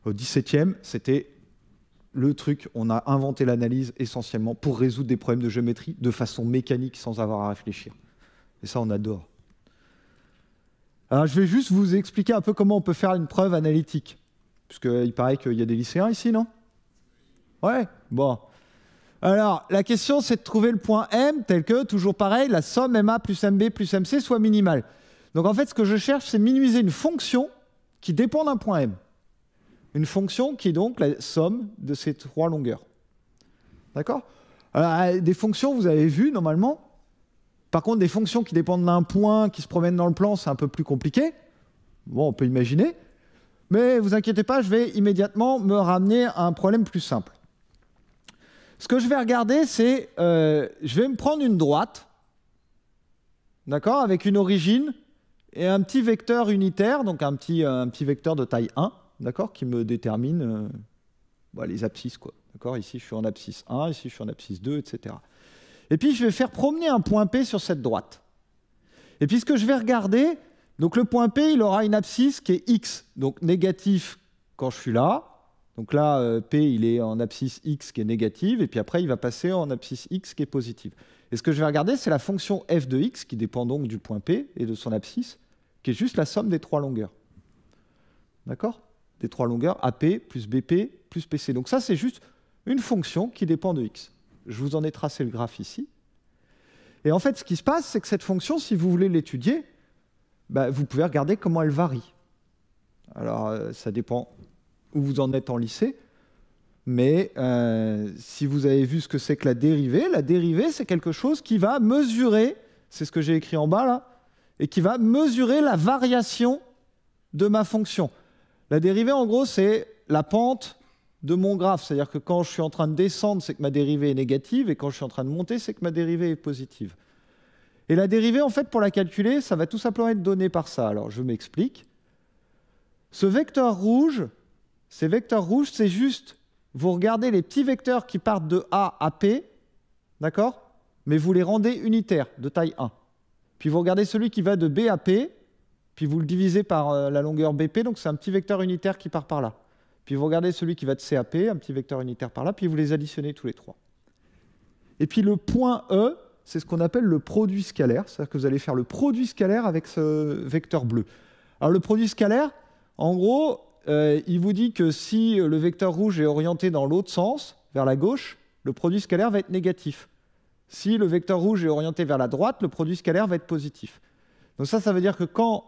Au XVIIe, c'était le truc, on a inventé l'analyse essentiellement pour résoudre des problèmes de géométrie de façon mécanique sans avoir à réfléchir. Et ça, on adore. Alors, je vais juste vous expliquer un peu comment on peut faire une preuve analytique. Puisqu'il paraît qu'il y a des lycéens ici, non Ouais, bon. Alors, la question, c'est de trouver le point M tel que, toujours pareil, la somme MA plus MB plus MC soit minimale. Donc, en fait, ce que je cherche, c'est minimiser une fonction qui dépend d'un point M. Une fonction qui est donc la somme de ces trois longueurs. D'accord Alors, euh, des fonctions, vous avez vu, normalement, par contre, des fonctions qui dépendent d'un point, qui se promènent dans le plan, c'est un peu plus compliqué. Bon, on peut imaginer. Mais vous inquiétez pas, je vais immédiatement me ramener à un problème plus simple. Ce que je vais regarder, c'est, euh, je vais me prendre une droite, d'accord, avec une origine et un petit vecteur unitaire, donc un petit, euh, un petit vecteur de taille 1, d'accord, qui me détermine euh, bah, les abscisses, quoi. D'accord, ici je suis en abscisse 1, ici je suis en abscisse 2, etc. Et puis, je vais faire promener un point P sur cette droite. Et puis, ce que je vais regarder, donc le point P, il aura une abscisse qui est X, donc négatif quand je suis là. Donc là, euh, P, il est en abscisse X qui est négative, et puis après, il va passer en abscisse X qui est positive. Et ce que je vais regarder, c'est la fonction f de x, qui dépend donc du point P et de son abscisse, qui est juste la somme des trois longueurs. D'accord Des trois longueurs, AP plus BP plus PC. Donc ça, c'est juste une fonction qui dépend de x je vous en ai tracé le graphe ici. Et en fait, ce qui se passe, c'est que cette fonction, si vous voulez l'étudier, bah, vous pouvez regarder comment elle varie. Alors, euh, ça dépend où vous en êtes en lycée, mais euh, si vous avez vu ce que c'est que la dérivée, la dérivée, c'est quelque chose qui va mesurer, c'est ce que j'ai écrit en bas là, et qui va mesurer la variation de ma fonction. La dérivée, en gros, c'est la pente de mon graphe. C'est-à-dire que quand je suis en train de descendre, c'est que ma dérivée est négative, et quand je suis en train de monter, c'est que ma dérivée est positive. Et la dérivée, en fait, pour la calculer, ça va tout simplement être donné par ça. Alors, je m'explique. Ce vecteur rouge, ces vecteurs rouges, c'est juste, vous regardez les petits vecteurs qui partent de A à P, d'accord Mais vous les rendez unitaires, de taille 1. Puis vous regardez celui qui va de B à P, puis vous le divisez par euh, la longueur BP, donc c'est un petit vecteur unitaire qui part par là. Puis vous regardez celui qui va de CAP, un petit vecteur unitaire par là, puis vous les additionnez tous les trois. Et puis le point E, c'est ce qu'on appelle le produit scalaire, c'est-à-dire que vous allez faire le produit scalaire avec ce vecteur bleu. Alors le produit scalaire, en gros, euh, il vous dit que si le vecteur rouge est orienté dans l'autre sens, vers la gauche, le produit scalaire va être négatif. Si le vecteur rouge est orienté vers la droite, le produit scalaire va être positif. Donc ça, ça veut dire que quand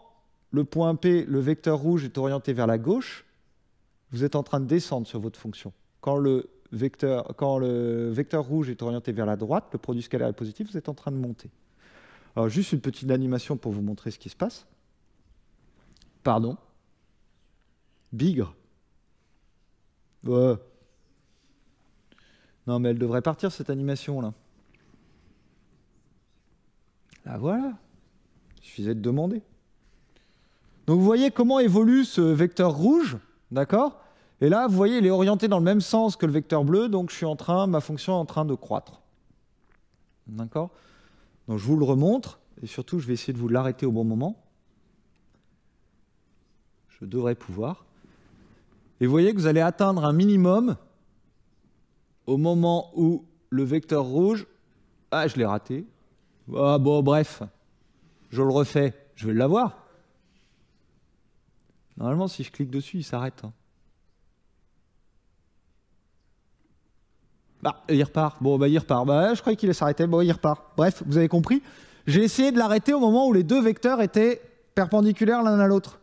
le point P, le vecteur rouge, est orienté vers la gauche, vous êtes en train de descendre sur votre fonction. Quand le vecteur, quand le vecteur rouge est orienté vers la droite, le produit scalaire est positif, vous êtes en train de monter. Alors juste une petite animation pour vous montrer ce qui se passe. Pardon. Bigre. Non mais elle devrait partir cette animation là. La voilà. Il suffisait de demander. Donc vous voyez comment évolue ce vecteur rouge, d'accord et là, vous voyez, il est orienté dans le même sens que le vecteur bleu, donc je suis en train, ma fonction est en train de croître. D'accord Donc je vous le remontre, et surtout je vais essayer de vous l'arrêter au bon moment. Je devrais pouvoir. Et vous voyez que vous allez atteindre un minimum au moment où le vecteur rouge... Ah, je l'ai raté. Ah bon, bref, je le refais, je vais l'avoir. Normalement, si je clique dessus, il s'arrête. Hein. Bah, il repart. Bon, bah, il repart. Bah, je croyais qu'il s'arrêtait. Bon, il repart. Bref, vous avez compris. J'ai essayé de l'arrêter au moment où les deux vecteurs étaient perpendiculaires l'un à l'autre.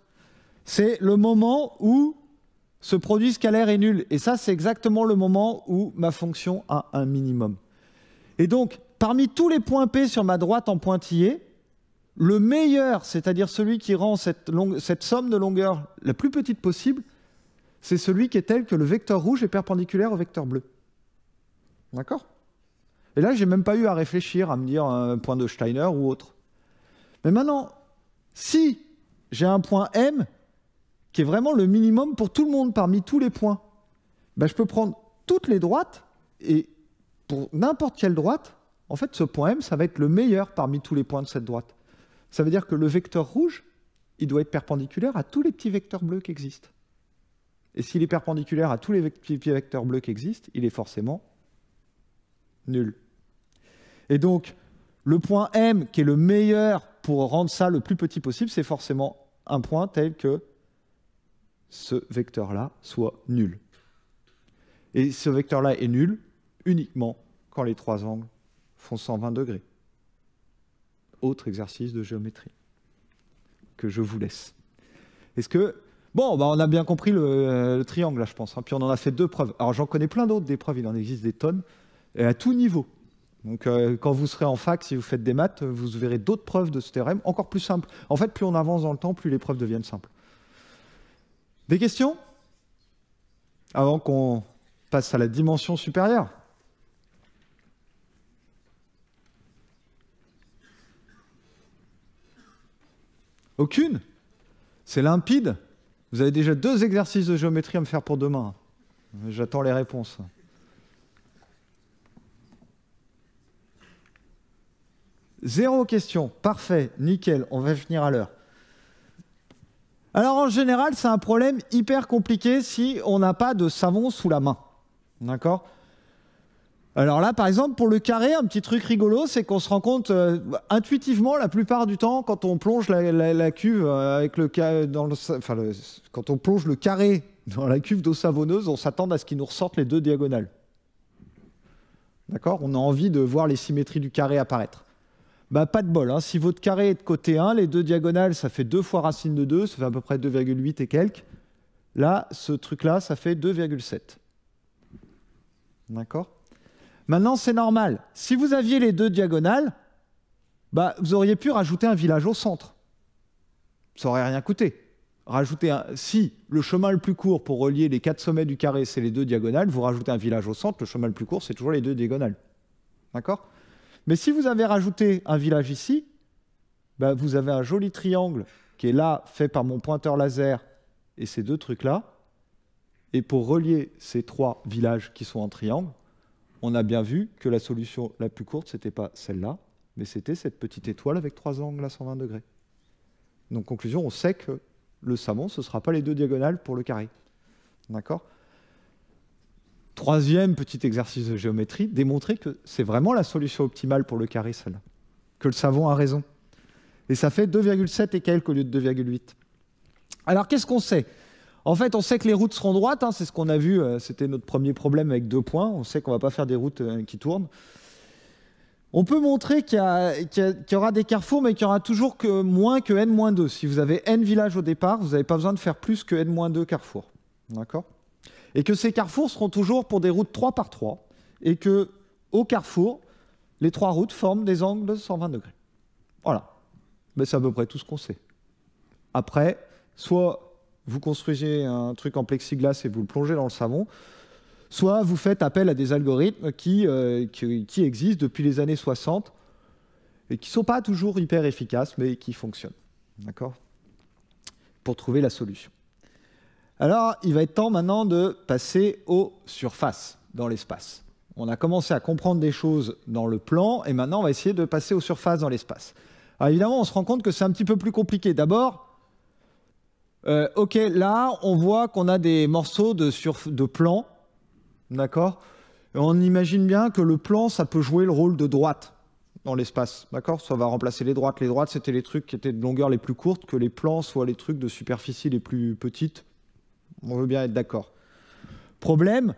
C'est le moment où ce produit scalaire est nul. Et ça, c'est exactement le moment où ma fonction a un minimum. Et donc, parmi tous les points P sur ma droite en pointillé, le meilleur, c'est-à-dire celui qui rend cette somme de longueur la plus petite possible, c'est celui qui est tel que le vecteur rouge est perpendiculaire au vecteur bleu. D'accord Et là, j'ai même pas eu à réfléchir, à me dire euh, un point de Steiner ou autre. Mais maintenant, si j'ai un point M, qui est vraiment le minimum pour tout le monde parmi tous les points, ben, je peux prendre toutes les droites et pour n'importe quelle droite, en fait, ce point M, ça va être le meilleur parmi tous les points de cette droite. Ça veut dire que le vecteur rouge, il doit être perpendiculaire à tous les petits vecteurs bleus qui existent. Et s'il est perpendiculaire à tous les petits vecteurs bleus qui existent, il est forcément Nul. Et donc, le point M, qui est le meilleur pour rendre ça le plus petit possible, c'est forcément un point tel que ce vecteur-là soit nul. Et ce vecteur-là est nul uniquement quand les trois angles font 120 degrés. Autre exercice de géométrie que je vous laisse. Est-ce que... Bon, bah, on a bien compris le, euh, triangle, là, je pense. Hein. Puis on en a fait deux preuves. Alors j'en connais plein d'autres des preuves, il en existe des tonnes et à tout niveau. Donc euh, quand vous serez en fac, si vous faites des maths, vous verrez d'autres preuves de ce théorème encore plus simples. En fait, plus on avance dans le temps, plus les preuves deviennent simples. Des questions Avant qu'on passe à la dimension supérieure. Aucune C'est limpide Vous avez déjà deux exercices de géométrie à me faire pour demain. J'attends les réponses. Zéro question. Parfait. Nickel. On va finir à l'heure. Alors en général, c'est un problème hyper compliqué si on n'a pas de savon sous la main. D'accord alors là, par exemple, pour le carré, un petit truc rigolo, c'est qu'on se rend compte euh, intuitivement la plupart du temps quand on plonge la, cuve euh, avec le, dans quand on plonge le carré dans la cuve d'eau savonneuse, on s'attend à ce qu'il nous ressorte les deux diagonales. D'accord On a envie de voir les symétries du carré apparaître. Bah, pas de bol. Hein. Si votre carré est de côté 1, les deux diagonales, ça fait 2 fois racine de 2, ça fait à peu près 2,8 et quelques. Là, ce truc-là, ça fait 2,7. D'accord Maintenant, c'est normal. Si vous aviez les deux diagonales, bah, vous auriez pu rajouter un village au centre. Ça n'aurait rien coûté. Rajouter un... Si le chemin le plus court pour relier les quatre sommets du carré, c'est les deux diagonales, vous rajoutez un village au centre, le chemin le plus court, c'est toujours les deux diagonales. D'accord mais si vous avez rajouté un village ici, bah, vous avez un joli triangle qui est là, fait par mon pointeur laser, et ces deux trucs-là. Et pour relier ces trois villages qui sont en triangle, on a bien vu que la solution la plus courte, ce n'était pas celle-là, mais c'était cette petite étoile avec trois angles à 120 degrés. Donc conclusion, on sait que le savon, ce ne sera pas les deux diagonales pour le carré. D'accord Troisième petit exercice de géométrie, démontrer que c'est vraiment la solution optimale pour le carré, celle-là. Que le savon a raison. Et ça fait 2,7 et quelques au lieu de 2,8. Alors qu'est-ce qu'on sait En fait, on sait que les routes seront droites, hein, c'est ce qu'on a vu, euh, c'était notre premier problème avec deux points. On sait qu'on ne va pas faire des routes euh, qui tournent. On peut montrer qu'il y, aura des carrefours, mais qu'il y aura toujours que moins que n-2. Si vous avez n villages au départ, vous n'avez pas besoin de faire plus que n-2 carrefours. D'accord et que ces carrefours seront toujours pour des routes 3 par 3, et que au carrefour, les trois routes forment des angles de 120 degrés. Voilà. Mais c'est à peu près tout ce qu'on sait. Après, soit vous construisez un truc en plexiglas et vous le plongez dans le savon, soit vous faites appel à des algorithmes qui, euh, qui, qui existent depuis les années 60 et qui ne sont pas toujours hyper efficaces, mais qui fonctionnent. D'accord Pour trouver la solution. Alors, il va être temps maintenant de passer aux surfaces dans l'espace. On a commencé à comprendre des choses dans le plan et maintenant on va essayer de passer aux surfaces dans l'espace. Alors évidemment, on se rend compte que c'est un petit peu plus compliqué. D'abord, euh, ok, là, on voit qu'on a des morceaux de, de plan, d'accord On imagine bien que le plan, ça peut jouer le rôle de droite dans l'espace, d'accord Ça va remplacer les droites. Les droites, c'était les trucs qui étaient de longueur les plus courtes, que les plans soient les trucs de superficie les plus petites. On veut bien être d'accord. Problème,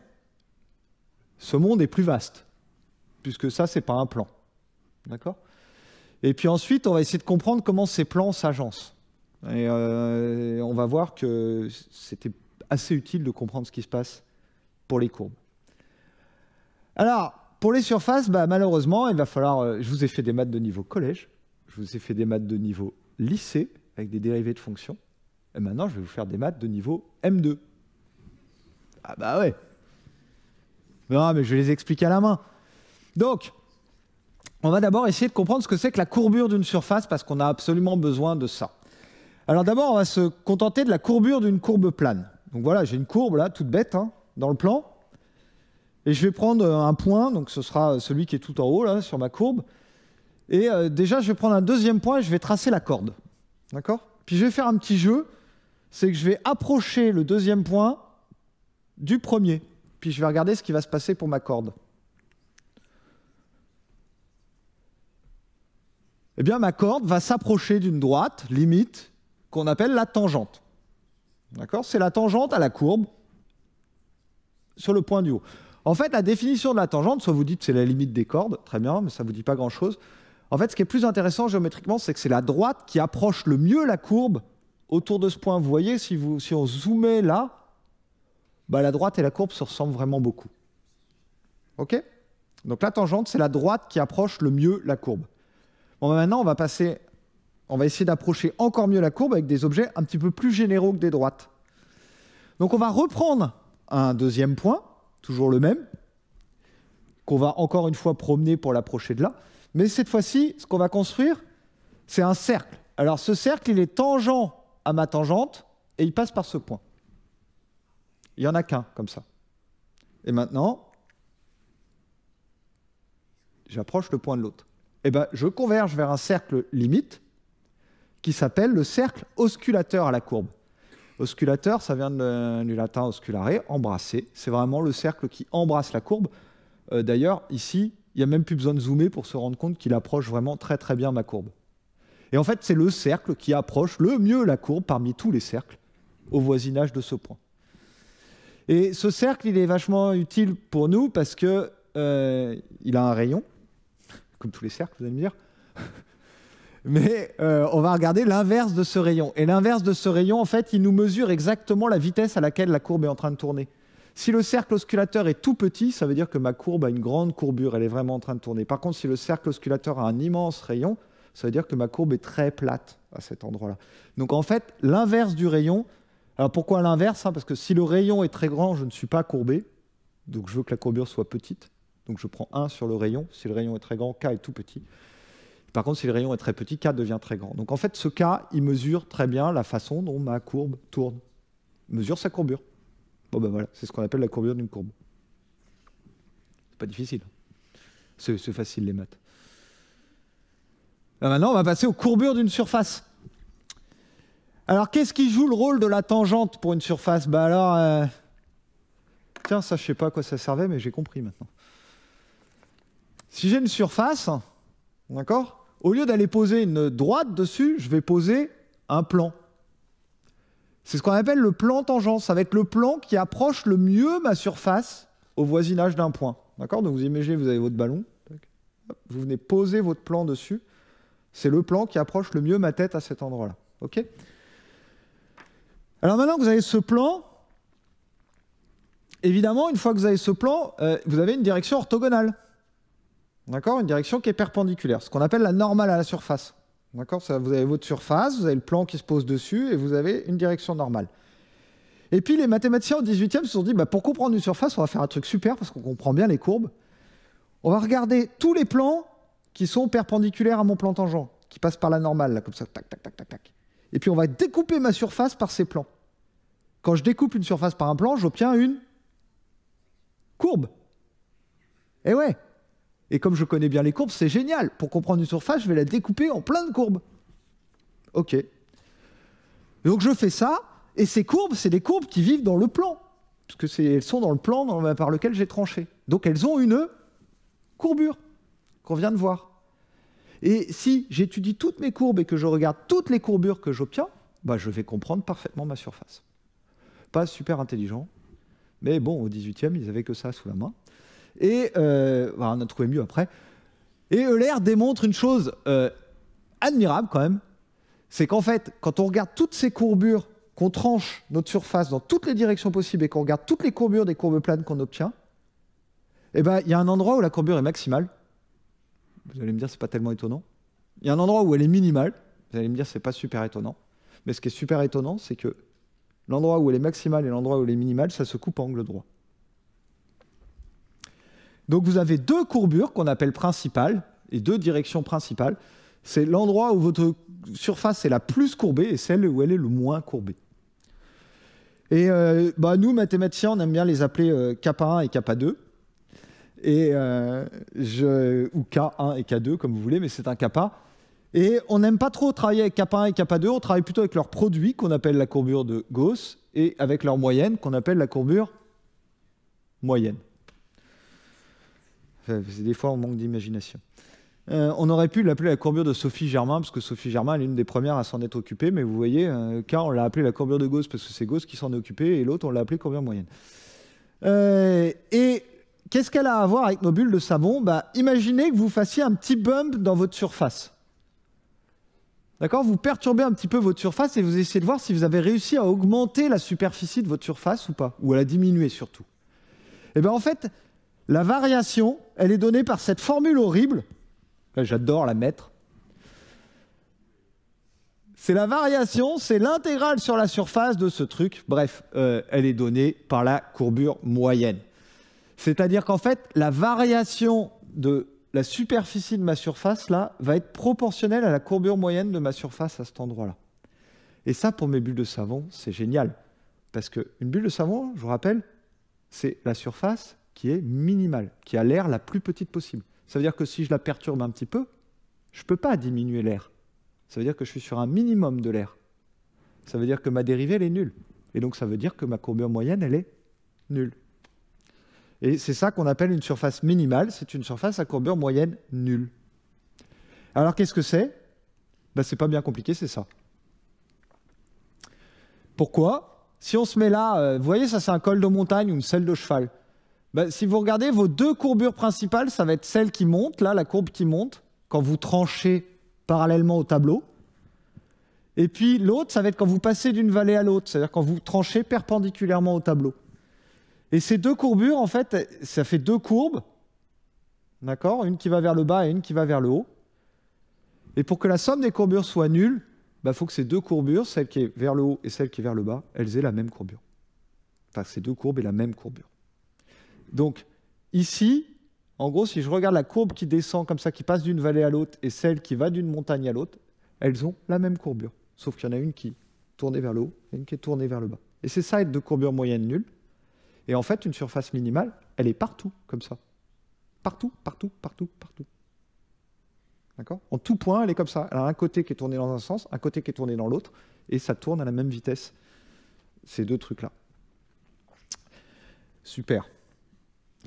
ce monde est plus vaste, puisque ça, n'est pas un plan. D'accord Et puis ensuite, on va essayer de comprendre comment ces plans s'agencent. Et euh, on va voir que c'était assez utile de comprendre ce qui se passe pour les courbes. Alors, pour les surfaces, bah, malheureusement, il va falloir. Euh, je vous ai fait des maths de niveau collège, je vous ai fait des maths de niveau lycée avec des dérivés de fonctions. Et maintenant, je vais vous faire des maths de niveau M2. Ah bah ouais. Non, ah, mais je vais les expliquer à la main. Donc, on va d'abord essayer de comprendre ce que c'est que la courbure d'une surface parce qu'on a absolument besoin de ça. Alors d'abord, on va se contenter de la courbure d'une courbe plane. Donc voilà, j'ai une courbe là, toute bête, hein, dans le plan. Et je vais prendre euh, un point, donc ce sera celui qui est tout en haut là, sur ma courbe. Et euh, déjà, je vais prendre un deuxième point et je vais tracer la corde. D'accord Puis je vais faire un petit jeu c'est que je vais approcher le deuxième point du premier, puis je vais regarder ce qui va se passer pour ma corde. Eh bien, ma corde va s'approcher d'une droite limite qu'on appelle la tangente. D'accord C'est la tangente à la courbe sur le point du haut. En fait, la définition de la tangente, soit vous dites c'est la limite des cordes, très bien, mais ça ne vous dit pas grand-chose. En fait, ce qui est plus intéressant géométriquement, c'est que c'est la droite qui approche le mieux la courbe autour de ce point, vous voyez, si, vous, si on zoomait là, bah, la droite et la courbe se ressemblent vraiment beaucoup. OK Donc la tangente, c'est la droite qui approche le mieux la courbe. Bon, bah, maintenant, on va passer, on va essayer d'approcher encore mieux la courbe avec des objets un petit peu plus généraux que des droites. Donc on va reprendre un deuxième point, toujours le même, qu'on va encore une fois promener pour l'approcher de là. Mais cette fois-ci, ce qu'on va construire, c'est un cercle. Alors ce cercle, il est tangent à ma tangente et il passe par ce point. Il n'y en a qu'un comme ça. Et maintenant, j'approche le point de l'autre. Et eh ben, je converge vers un cercle limite qui s'appelle le cercle osculateur à la courbe. Osculateur, ça vient de, du latin osculare, embrasser. C'est vraiment le cercle qui embrasse la courbe. Euh, d'ailleurs, ici, il n'y a même plus besoin de zoomer pour se rendre compte qu'il approche vraiment très très bien ma courbe. Et en fait, c'est le cercle qui approche le mieux la courbe parmi tous les cercles au voisinage de ce point. Et ce cercle, il est vachement utile pour nous parce qu'il euh, a un rayon, [LAUGHS] comme tous les cercles, vous allez me dire. [LAUGHS] Mais euh, on va regarder l'inverse de ce rayon. Et l'inverse de ce rayon, en fait, il nous mesure exactement la vitesse à laquelle la courbe est en train de tourner. Si le cercle osculateur est tout petit, ça veut dire que ma courbe a une grande courbure, elle est vraiment en train de tourner. Par contre, si le cercle osculateur a un immense rayon, ça veut dire que ma courbe est très plate à cet endroit-là. Donc en fait, l'inverse du rayon, alors pourquoi l'inverse hein Parce que si le rayon est très grand, je ne suis pas courbé, donc je veux que la courbure soit petite, donc je prends 1 sur le rayon, si le rayon est très grand, k est tout petit. Par contre, si le rayon est très petit, k devient très grand. Donc en fait, ce k, il mesure très bien la façon dont ma courbe tourne. Il mesure sa courbure. Bon ben voilà, c'est ce qu'on appelle la courbure d'une courbe. C'est pas difficile. C'est facile les maths maintenant, ah bah on va passer aux courbures d'une surface. Alors, qu'est-ce qui joue le rôle de la tangente pour une surface Bah alors, euh, tiens, ça, je sais pas à quoi ça servait, mais j'ai compris maintenant. Si j'ai une surface, d'accord, au lieu d'aller poser une droite dessus, je vais poser un plan. C'est ce qu'on appelle le plan tangent. Ça va être le plan qui approche le mieux ma surface au voisinage d'un point. D'accord Donc vous imaginez, vous avez votre ballon, vous venez poser votre plan dessus. C'est le plan qui approche le mieux ma tête à cet endroit-là. OK Alors maintenant que vous avez ce plan, évidemment, une fois que vous avez ce plan, euh, vous avez une direction orthogonale. D'accord Une direction qui est perpendiculaire, ce qu'on appelle la normale à la surface. D'accord Vous avez votre surface, vous avez le plan qui se pose dessus et vous avez une direction normale. Et puis les mathématiciens au 18e se sont dit bah, pour comprendre une surface, on va faire un truc super parce qu'on comprend bien les courbes. On va regarder tous les plans qui sont perpendiculaires à mon plan tangent, qui passent par la normale, là, comme ça, tac, tac, tac, tac, tac. Et puis on va découper ma surface par ces plans. Quand je découpe une surface par un plan, j'obtiens une courbe. Et eh ouais. Et comme je connais bien les courbes, c'est génial. Pour comprendre une surface, je vais la découper en plein de courbes. Ok. Donc je fais ça, et ces courbes, c'est des courbes qui vivent dans le plan, parce que elles sont dans le plan par lequel j'ai tranché. Donc elles ont une courbure qu'on vient de voir. Et si j'étudie toutes mes courbes et que je regarde toutes les courbures que j'obtiens, bah, je vais comprendre parfaitement ma surface. Pas super intelligent, mais bon, au 18e, ils n'avaient que ça sous la main. Et euh, bah, on a trouvé mieux après. Et Euler démontre une chose euh, admirable quand même, c'est qu'en fait, quand on regarde toutes ces courbures, qu'on tranche notre surface dans toutes les directions possibles et qu'on regarde toutes les courbures des courbes planes qu'on obtient, eh ben, il y a un endroit où la courbure est maximale, vous allez me dire, c'est pas tellement étonnant. Il y a un endroit où elle est minimale. Vous allez me dire, c'est pas super étonnant. Mais ce qui est super étonnant, c'est que l'endroit où elle est maximale et l'endroit où elle est minimale, ça se coupe en angle droit. Donc vous avez deux courbures qu'on appelle principales et deux directions principales. C'est l'endroit où votre surface est la plus courbée et celle où elle est le moins courbée. Et euh, bah, nous, mathématiciens, on aime bien les appeler euh, kappa 1 et kappa 2 et euh, je, ou K1 et K2 comme vous voulez, mais c'est un kappa. Et on n'aime pas trop travailler avec Kappa 1 et Kappa 2 on travaille plutôt avec leurs produits qu'on appelle la courbure de Gauss et avec leur moyenne qu'on appelle la courbure moyenne. des fois, on manque d'imagination. Euh, on aurait pu l'appeler la courbure de Sophie Germain, parce que Sophie Germain est l'une des premières à s'en être occupée, mais vous voyez, euh, on l'a appelé la courbure de Gauss parce que c'est Gauss qui s'en est occupé, et l'autre, on l'a appelé courbure moyenne. et Qu'est-ce qu'elle a à voir avec nos bulles de savon bah, Imaginez que vous fassiez un petit bump dans votre surface. D'accord Vous perturbez un petit peu votre surface et vous essayez de voir si vous avez réussi à augmenter la superficie de votre surface ou pas, ou à la diminuer surtout. Et eh bien en fait, la variation, elle est donnée par cette formule horrible. J'adore la mettre. C'est la variation, c'est l'intégrale sur la surface de ce truc. Bref, euh, elle est donnée par la courbure moyenne. C'est-à-dire qu'en fait, la variation de la superficie de ma surface, là, va être proportionnelle à la courbure moyenne de ma surface à cet endroit-là. Et ça, pour mes bulles de savon, c'est génial. Parce qu'une bulle de savon, je vous rappelle, c'est la surface qui est minimale, qui a l'air la plus petite possible. Ça veut dire que si je la perturbe un petit peu, je ne peux pas diminuer l'air. Ça veut dire que je suis sur un minimum de l'air. Ça veut dire que ma dérivée, elle est nulle. Et donc, ça veut dire que ma courbure moyenne, elle est nulle. Et c'est ça qu'on appelle une surface minimale, c'est une surface à courbure moyenne nulle. Alors qu'est-ce que c'est ben, Ce n'est pas bien compliqué, c'est ça. Pourquoi Si on se met là, euh, vous voyez, ça c'est un col de montagne ou une selle de cheval. Ben, si vous regardez vos deux courbures principales, ça va être celle qui monte, là, la courbe qui monte, quand vous tranchez parallèlement au tableau. Et puis l'autre, ça va être quand vous passez d'une vallée à l'autre, c'est-à-dire quand vous tranchez perpendiculairement au tableau. Et ces deux courbures, en fait, ça fait deux courbes, d'accord Une qui va vers le bas et une qui va vers le haut. Et pour que la somme des courbures soit nulle, il bah, faut que ces deux courbures, celle qui est vers le haut et celle qui est vers le bas, elles aient la même courbure. Enfin, ces deux courbes aient la même courbure. Donc, ici, en gros, si je regarde la courbe qui descend comme ça, qui passe d'une vallée à l'autre, et celle qui va d'une montagne à l'autre, elles ont la même courbure. Sauf qu'il y en a une qui est tournée vers le haut et une qui est tournée vers le bas. Et c'est ça, être de courbure moyenne nulle. Et en fait, une surface minimale, elle est partout comme ça. Partout, partout, partout, partout. D'accord En tout point, elle est comme ça. Elle a un côté qui est tourné dans un sens, un côté qui est tourné dans l'autre, et ça tourne à la même vitesse. Ces deux trucs-là. Super.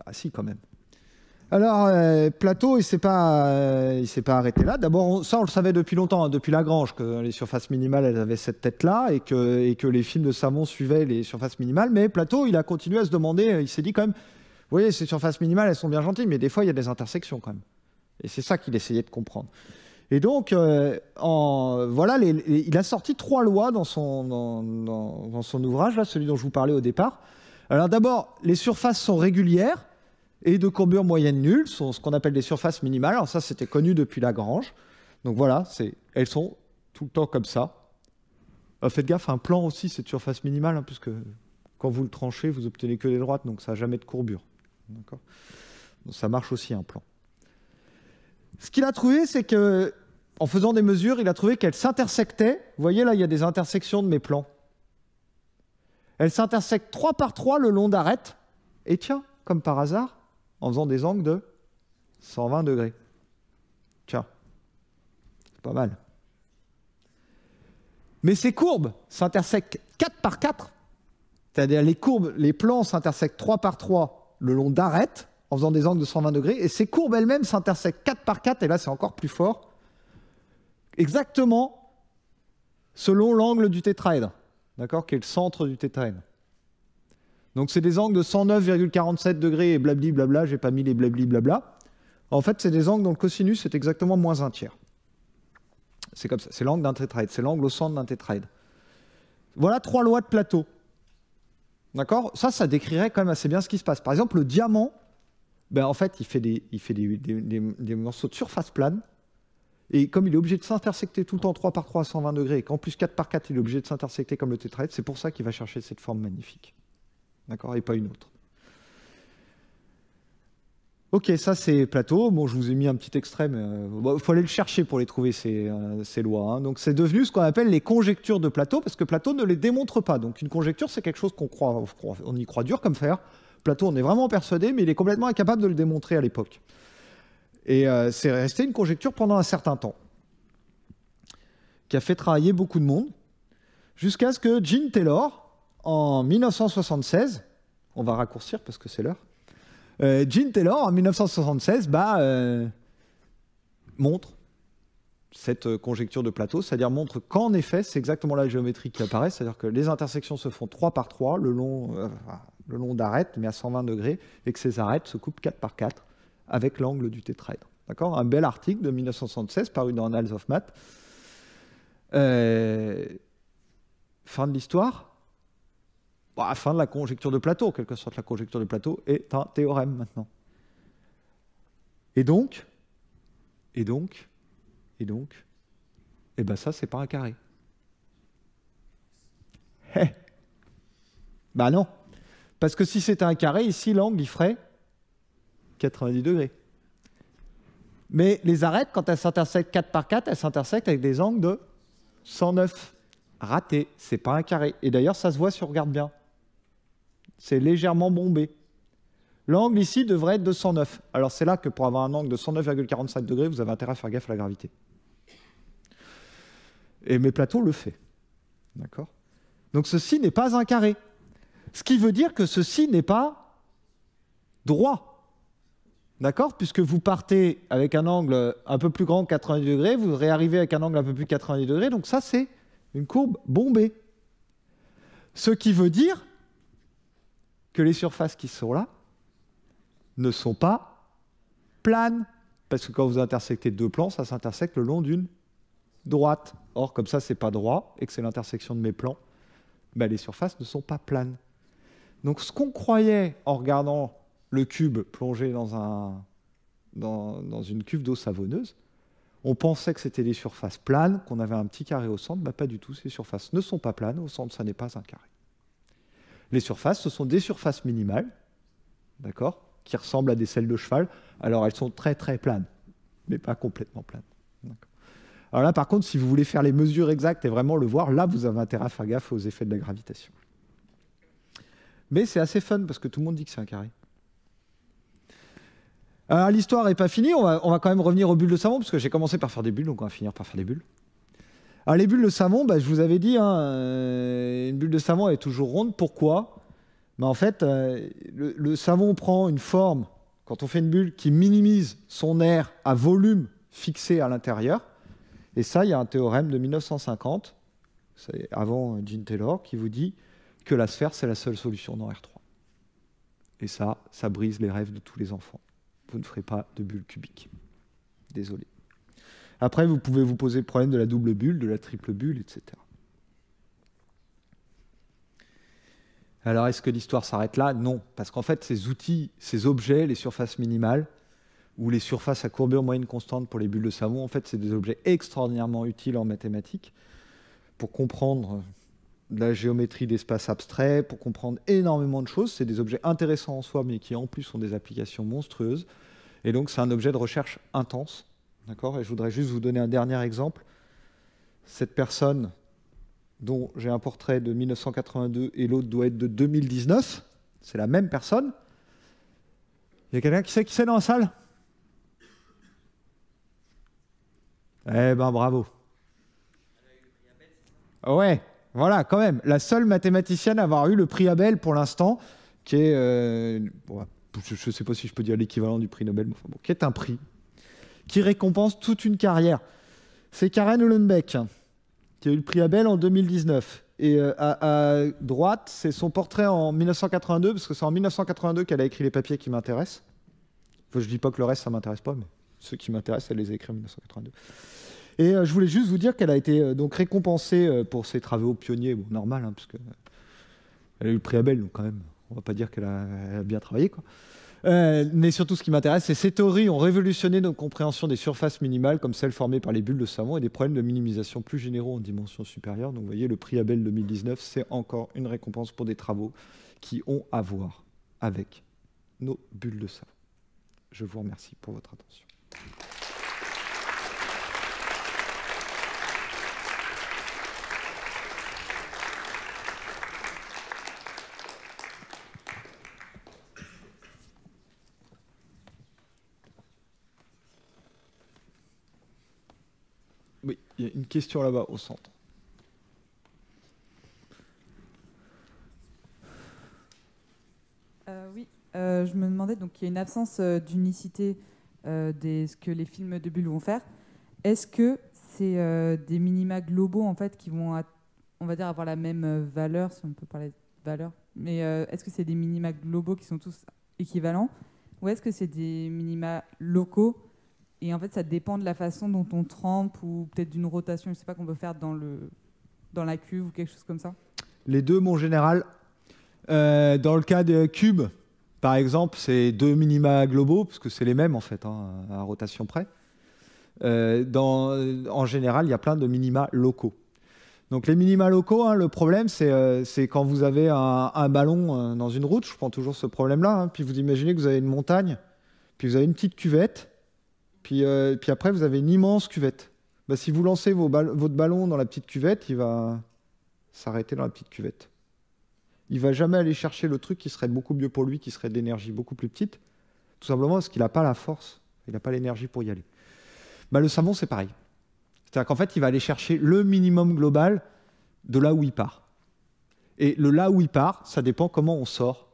Ah si, quand même. Alors, euh, Plateau, il ne s'est pas, euh, pas, arrêté là. D'abord, ça, on le savait depuis longtemps, hein, depuis Lagrange, que les surfaces minimales, elles avaient cette tête-là et que, et que, les films de Savon suivaient les surfaces minimales. Mais Plateau, il a continué à se demander, euh, il s'est dit quand même, vous voyez, ces surfaces minimales, elles sont bien gentilles, mais des fois, il y a des intersections quand même. Et c'est ça qu'il essayait de comprendre. Et donc, voilà, il a sorti trois lois dans son, son ouvrage, là, celui dont je vous parlais au départ. Alors d'abord, les surfaces sont régulières et de courbure moyenne nulle sont ce qu'on appelle des surfaces minimales. Alors ça, c'était connu depuis Lagrange. Donc voilà, elles sont tout le temps comme ça. Bah, faites gaffe, un plan aussi, c'est de surface minimale, hein, puisque quand vous le tranchez, vous obtenez que des droites, donc ça n'a jamais de courbure. ça marche aussi un plan. Ce qu'il a trouvé, c'est que en faisant des mesures, il a trouvé qu'elles s'intersectaient. Vous voyez là, il y a des intersections de mes plans. Elles s'intersectent trois par trois le long d'arêtes. Et tiens, comme par hasard, en faisant des angles de 120 degrés. Tiens, c'est pas mal. Mais ces courbes s'intersectent 4 par 4, c'est-à-dire les courbes, les plans s'intersectent 3 par 3 le long d'arêtes en faisant des angles de 120 degrés, et ces courbes elles-mêmes s'intersectent 4 par 4, et là c'est encore plus fort, exactement selon l'angle du tétraèdre, d'accord, qui est le centre du tétraèdre. Donc c'est des angles de 109,47 degrés et blabli blabla, j'ai pas mis les blabli blabla. En fait, c'est des angles dont le cosinus est exactement moins un tiers. C'est comme ça, c'est l'angle d'un tétraède, c'est l'angle au centre d'un tétraède. Voilà trois lois de plateau. D'accord Ça, ça décrirait quand même assez bien ce qui se passe. Par exemple, le diamant, ben en fait, il fait, des, il fait des, morceaux de surface plane. Et comme il est obligé de s'intersecter tout le temps 3 par 3 à 120 degrés, et qu'en plus 4 par 4, il est obligé de s'intersecter comme le tétraède, c'est pour ça qu'il va chercher cette forme magnifique d'accord, et pas une autre. Ok, ça c'est Plateau. Bon, je vous ai mis un petit extrait, mais il faut aller le chercher pour les trouver ces, euh, lois. Hein. Donc c'est devenu ce qu'on appelle les conjectures de Plateau, parce que Plateau ne les démontre pas. Donc une conjecture, c'est quelque chose qu'on croit, on y croit dur comme faire. Plateau, on est vraiment persuadé, mais il est complètement incapable de le démontrer à l'époque. Et euh, c'est resté une conjecture pendant un certain temps, qui a fait travailler beaucoup de monde, jusqu'à ce que Gene Taylor, en 1976, on va raccourcir parce que c'est l'heure, euh, Gene Taylor, en 1976, bah, euh, montre cette euh, conjecture de plateau, c'est-à-dire montre qu'en effet, c'est exactement la géométrie qui apparaît, c'est-à-dire que les intersections se font 3 par 3 le long, d'arêtes, mais à 120 degrés, et que ces arêtes se coupent 4 par 4 avec l'angle du tétraèdre. D'accord Un bel article de 1976 paru dans Annals of Math. fin de l'histoire Bon, afin de la conjecture de Plateau, quelque sorte, la conjecture de Plateau est un théorème maintenant. Et donc, et donc, et donc, et eh ben ça, c'est pas un carré. Hé eh! Bah ben non Parce que si c'était un carré, ici, l'angle, il ferait 90 degrés. Mais les arêtes, quand elles s'intersectent 4 par 4, elles s'intersectent avec des angles de 109. Raté, c'est pas un carré. Et d'ailleurs, ça se voit si on regarde bien c'est légèrement bombé. L'angle ici devrait être de 109. Alors c'est là que pour avoir un angle de 109,45 degrés, vous avez intérêt à faire gaffe à la gravité. Et mes plateaux le fait. D'accord Donc ceci n'est pas un carré. Ce qui veut dire que ceci n'est pas droit. D'accord Puisque vous partez avec un angle un peu plus grand que 90 degrés, vous réarrivez avec un angle un peu plus 90 degrés, donc ça c'est une courbe bombée. Ce qui veut dire que les surfaces qui sont là ne sont pas planes. Parce que quand vous intersectez deux plans, ça s'intersecte le long d'une droite. Or, comme ça, c'est pas droit et que c'est l'intersection de mes plans, bah, les surfaces ne sont pas planes. Donc, ce qu'on croyait en regardant le cube plongé dans, un, dans, une cuve d'eau savonneuse, on pensait que c'était des surfaces planes, qu'on avait un petit carré au centre. Bah, pas du tout, ces surfaces ne sont pas planes. Au centre, ça n'est pas un carré. Les surfaces, ce sont des surfaces minimales, d'accord, qui ressemblent à des selles de cheval. Alors elles sont très très planes, mais pas complètement planes. Alors là, par contre, si vous voulez faire les mesures exactes et vraiment le voir, là, vous avez intérêt à faire gaffe aux effets de la gravitation. Mais c'est assez fun parce que tout le monde dit que c'est un carré. Alors euh, l'histoire n'est pas finie, on va, on va, quand même revenir aux bulles de savon, parce que j'ai commencé par faire des bulles, donc on va finir par faire des bulles. Ah, les bulles de savon, bah, je vous avais dit, hein, euh, une bulle de savon est toujours ronde. Pourquoi En fait, euh, le, savon prend une forme, quand on fait une bulle, qui minimise son air à volume fixé à l'intérieur. Et ça, il y a un théorème de 1950, avant Jean Taylor, qui vous dit que la sphère, c'est la seule solution dans R3. Et ça, ça brise les rêves de tous les enfants. Vous ne ferez pas de bulles cubique. Désolé. Après, vous pouvez vous poser le problème de la double bulle, de la triple bulle, etc. Alors, est-ce que l'histoire s'arrête là Non, parce qu'en fait, ces outils, ces objets, les surfaces minimales ou les surfaces à courbure moyenne constante pour les bulles de savon, en fait, c'est des objets extraordinairement utiles en mathématiques pour comprendre la géométrie d'espace abstrait, pour comprendre énormément de choses. C'est des objets intéressants en soi, mais qui en plus ont des applications monstrueuses. Et donc, c'est un objet de recherche intense D'accord Et je voudrais juste vous donner un dernier exemple. Cette personne dont j'ai un portrait de 1982 et l'autre doit être de 2019, c'est la même personne. Il y a quelqu'un qui sait qui c'est dans la salle Eh ben bravo. Ouais, voilà, quand même, la seule mathématicienne à avoir eu le prix Abel pour l'instant, qui est, euh, je ne sais pas si je peux dire l'équivalent du prix Nobel, mais enfin, bon, qui est un prix qui récompense toute une carrière. C'est Karen Hollenbeck, qui a eu le prix Abel en 2019. Et euh, à, droite, c'est son portrait en 1982, parce que c'est en 1982 qu'elle a écrit les papiers qui m'intéressent. Je je dis pas que le reste, ça m'intéresse pas, mais ceux qui m'intéressent, elle les a écrits en 1982. Et euh, je voulais juste vous dire qu'elle a été euh, donc récompensée pour ses travaux pionniers, normal, hein, parce qu'elle a eu le prix Abel, donc quand même, on va pas dire qu'elle a, a, bien travaillé, quoi. Euh, mais surtout, ce qui m'intéresse, c'est ces théories ont révolutionné nos compréhensions des surfaces minimales, comme celles formées par les bulles de savon, et des problèmes de minimisation plus généraux en dimension supérieure. Donc, vous voyez, le prix Abel 2019, c'est encore une récompense pour des travaux qui ont à voir avec nos bulles de savon. Je vous remercie pour votre attention. Il y a une question là-bas au centre. Euh, oui, euh, je me demandais, donc il y a une absence euh, d'unicité de ce que les films de bulles vont faire. Est-ce que c'est des minima globaux en fait qui vont, on va dire, avoir la même valeur, si on peut parler de valeur, mais est-ce que c'est des minima globaux qui sont tous équivalents ou est-ce que c'est des minima locaux et en fait, ça dépend de la façon dont on trempe ou peut-être d'une rotation, je ne sais pas, qu'on peut faire dans, le, dans la cuve ou quelque chose comme ça Les deux, mon général. Euh, dans le cas de cube, par exemple, c'est deux minima globaux, parce que c'est les mêmes en fait, hein, à rotation près. Euh, dans, en général, il y a plein de minima locaux. Donc les minima locaux, hein, le problème, euh, c'est quand vous avez un, ballon dans une route, je prends toujours ce problème-là, hein, puis vous imaginez que vous avez une montagne, puis vous avez une petite cuvette, euh, puis, après, vous avez une immense cuvette. Bah, si vous lancez votre ballon dans la petite cuvette, il va s'arrêter dans la petite cuvette. Il va jamais aller chercher le truc qui serait beaucoup mieux pour lui, qui serait d'énergie beaucoup plus petite, tout simplement parce qu'il n'a pas la force, il n'a pas l'énergie pour y aller. Bah, le savon, c'est pareil. C'est-à-dire qu'en fait, il va aller chercher le minimum global de là où il part. Et le là où il part, ça dépend comment on sort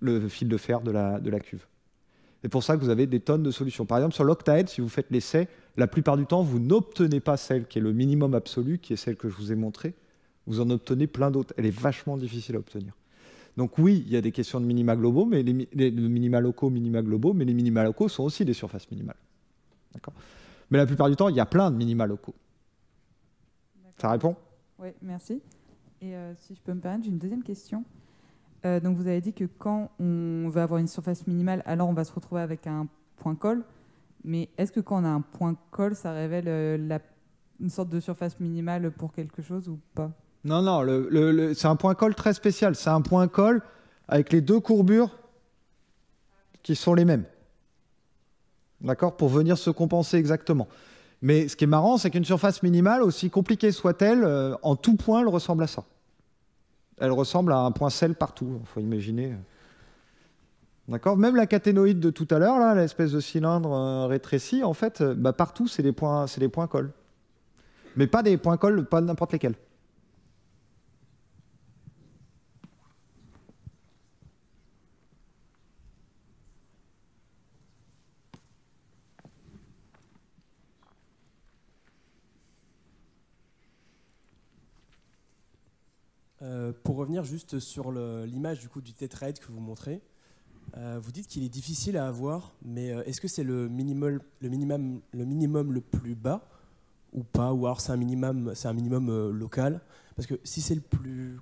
le fil de fer de la cuve. C'est pour ça que vous avez des tonnes de solutions. Par exemple, sur l'Octaed, si vous faites l'essai, la plupart du temps, vous n'obtenez pas celle qui est le minimum absolu, qui est celle que je vous ai montrée. Vous en obtenez plein d'autres. Elle est vachement difficile à obtenir. Donc oui, il y a des questions de minima globaux, mais les, minima locaux, minima globaux, mais les minima locaux sont aussi des surfaces minimales. D'accord Mais la plupart du temps, il y a plein de minima locaux. Ça répond Oui, merci. Et euh, si je peux me permettre, j'ai une deuxième question. Euh, donc vous avez dit que quand on veut avoir une surface minimale, alors on va se retrouver avec un point col. Mais est-ce que quand on a un point col, ça révèle euh, une sorte de surface minimale pour quelque chose ou pas Non, non, c'est un point col très spécial. C'est un point col avec les deux courbures qui sont les mêmes. D'accord Pour venir se compenser exactement. Mais ce qui est marrant, c'est qu'une surface minimale, aussi compliquée soit-elle, euh, en tout point, elle ressemble à ça. Elle ressemble à un point sel partout, il faut imaginer. D'accord Même la caténoïde de tout à l'heure, là, l'espèce de cylindre euh, rétréci, en fait, euh, bah, partout, c'est des points, c'est des points cols. Mais pas des points cols, pas n'importe lesquels. Euh, pour revenir juste sur l'image du coup du que vous montrez, euh, vous dites qu'il est difficile à avoir, mais euh, est-ce que c'est le, minimum, le minimum le plus bas ou pas Ou alors c'est un minimum, c'est un minimum local Parce que si c'est le plus,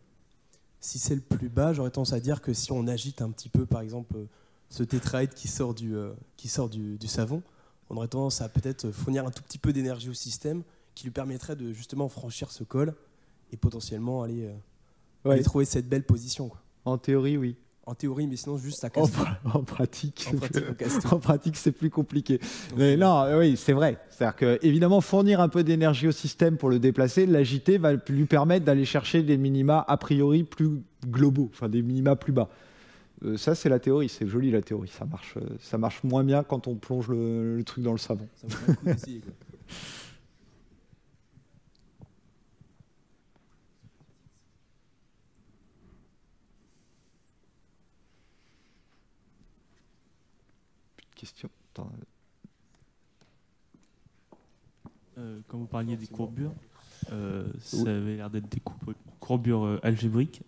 si c'est le plus bas, j'aurais tendance à dire que si on agite un petit peu, par exemple, ce tétraïde qui sort du, qui sort du savon, on aurait tendance à peut-être fournir un tout petit peu d'énergie au système qui lui permettrait de justement franchir ce col et potentiellement aller ouais. trouver cette belle position. Quoi. En théorie, oui. En théorie, mais sinon, juste ça casse. En, en pratique, [LAUGHS] en pratique, c'est plus, compliqué. mais euh, non, oui, c'est vrai. C'est-à-dire que, évidemment, fournir un peu d'énergie au système pour le déplacer, l'agiter, va lui permettre d'aller chercher des minima a priori plus globaux, enfin des minima plus bas. Euh, ça, c'est la théorie. C'est joli la théorie. Ça marche, euh, ça marche moins bien quand on plonge le, truc dans le savon. Ça [LAUGHS] Euh, quand vous parliez des courbures, euh, ça avait l'air d'être des courbures euh, algébriques.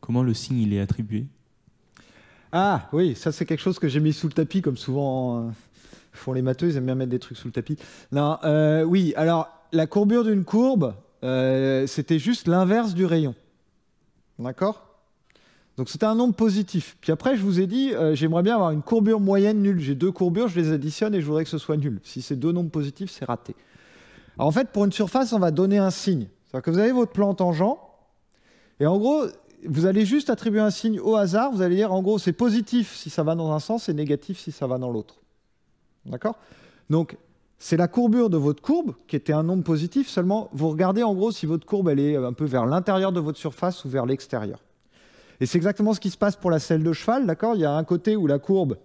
comment le signe il est attribué Ah oui, ça c'est quelque chose que j'ai mis sous le tapis, comme souvent font les matheux, ils aiment bien mettre des trucs sous le tapis. Non, oui, alors la courbure d'une courbe, c'était juste l'inverse du rayon. D'accord donc c'était un nombre positif. Puis après, je vous ai dit, euh, j'aimerais bien avoir une courbure moyenne nulle. J'ai deux courbures, je les additionne et je voudrais que ce soit nul. Si c'est deux nombres positifs, c'est raté. Alors en fait, pour une surface, on va donner un signe. C'est-à-dire que vous avez votre plan tangent, et en gros, vous allez juste attribuer un signe au hasard. Vous allez dire, en gros, c'est positif si ça va dans un sens et négatif si ça va dans l'autre. D'accord Donc, c'est la courbure de votre courbe qui était un nombre positif. Seulement, vous regardez en gros si votre courbe elle est un peu vers l'intérieur de votre surface ou vers l'extérieur. Et c'est exactement ce qui se passe pour la selle de cheval, d'accord Il y a un côté où la courbe,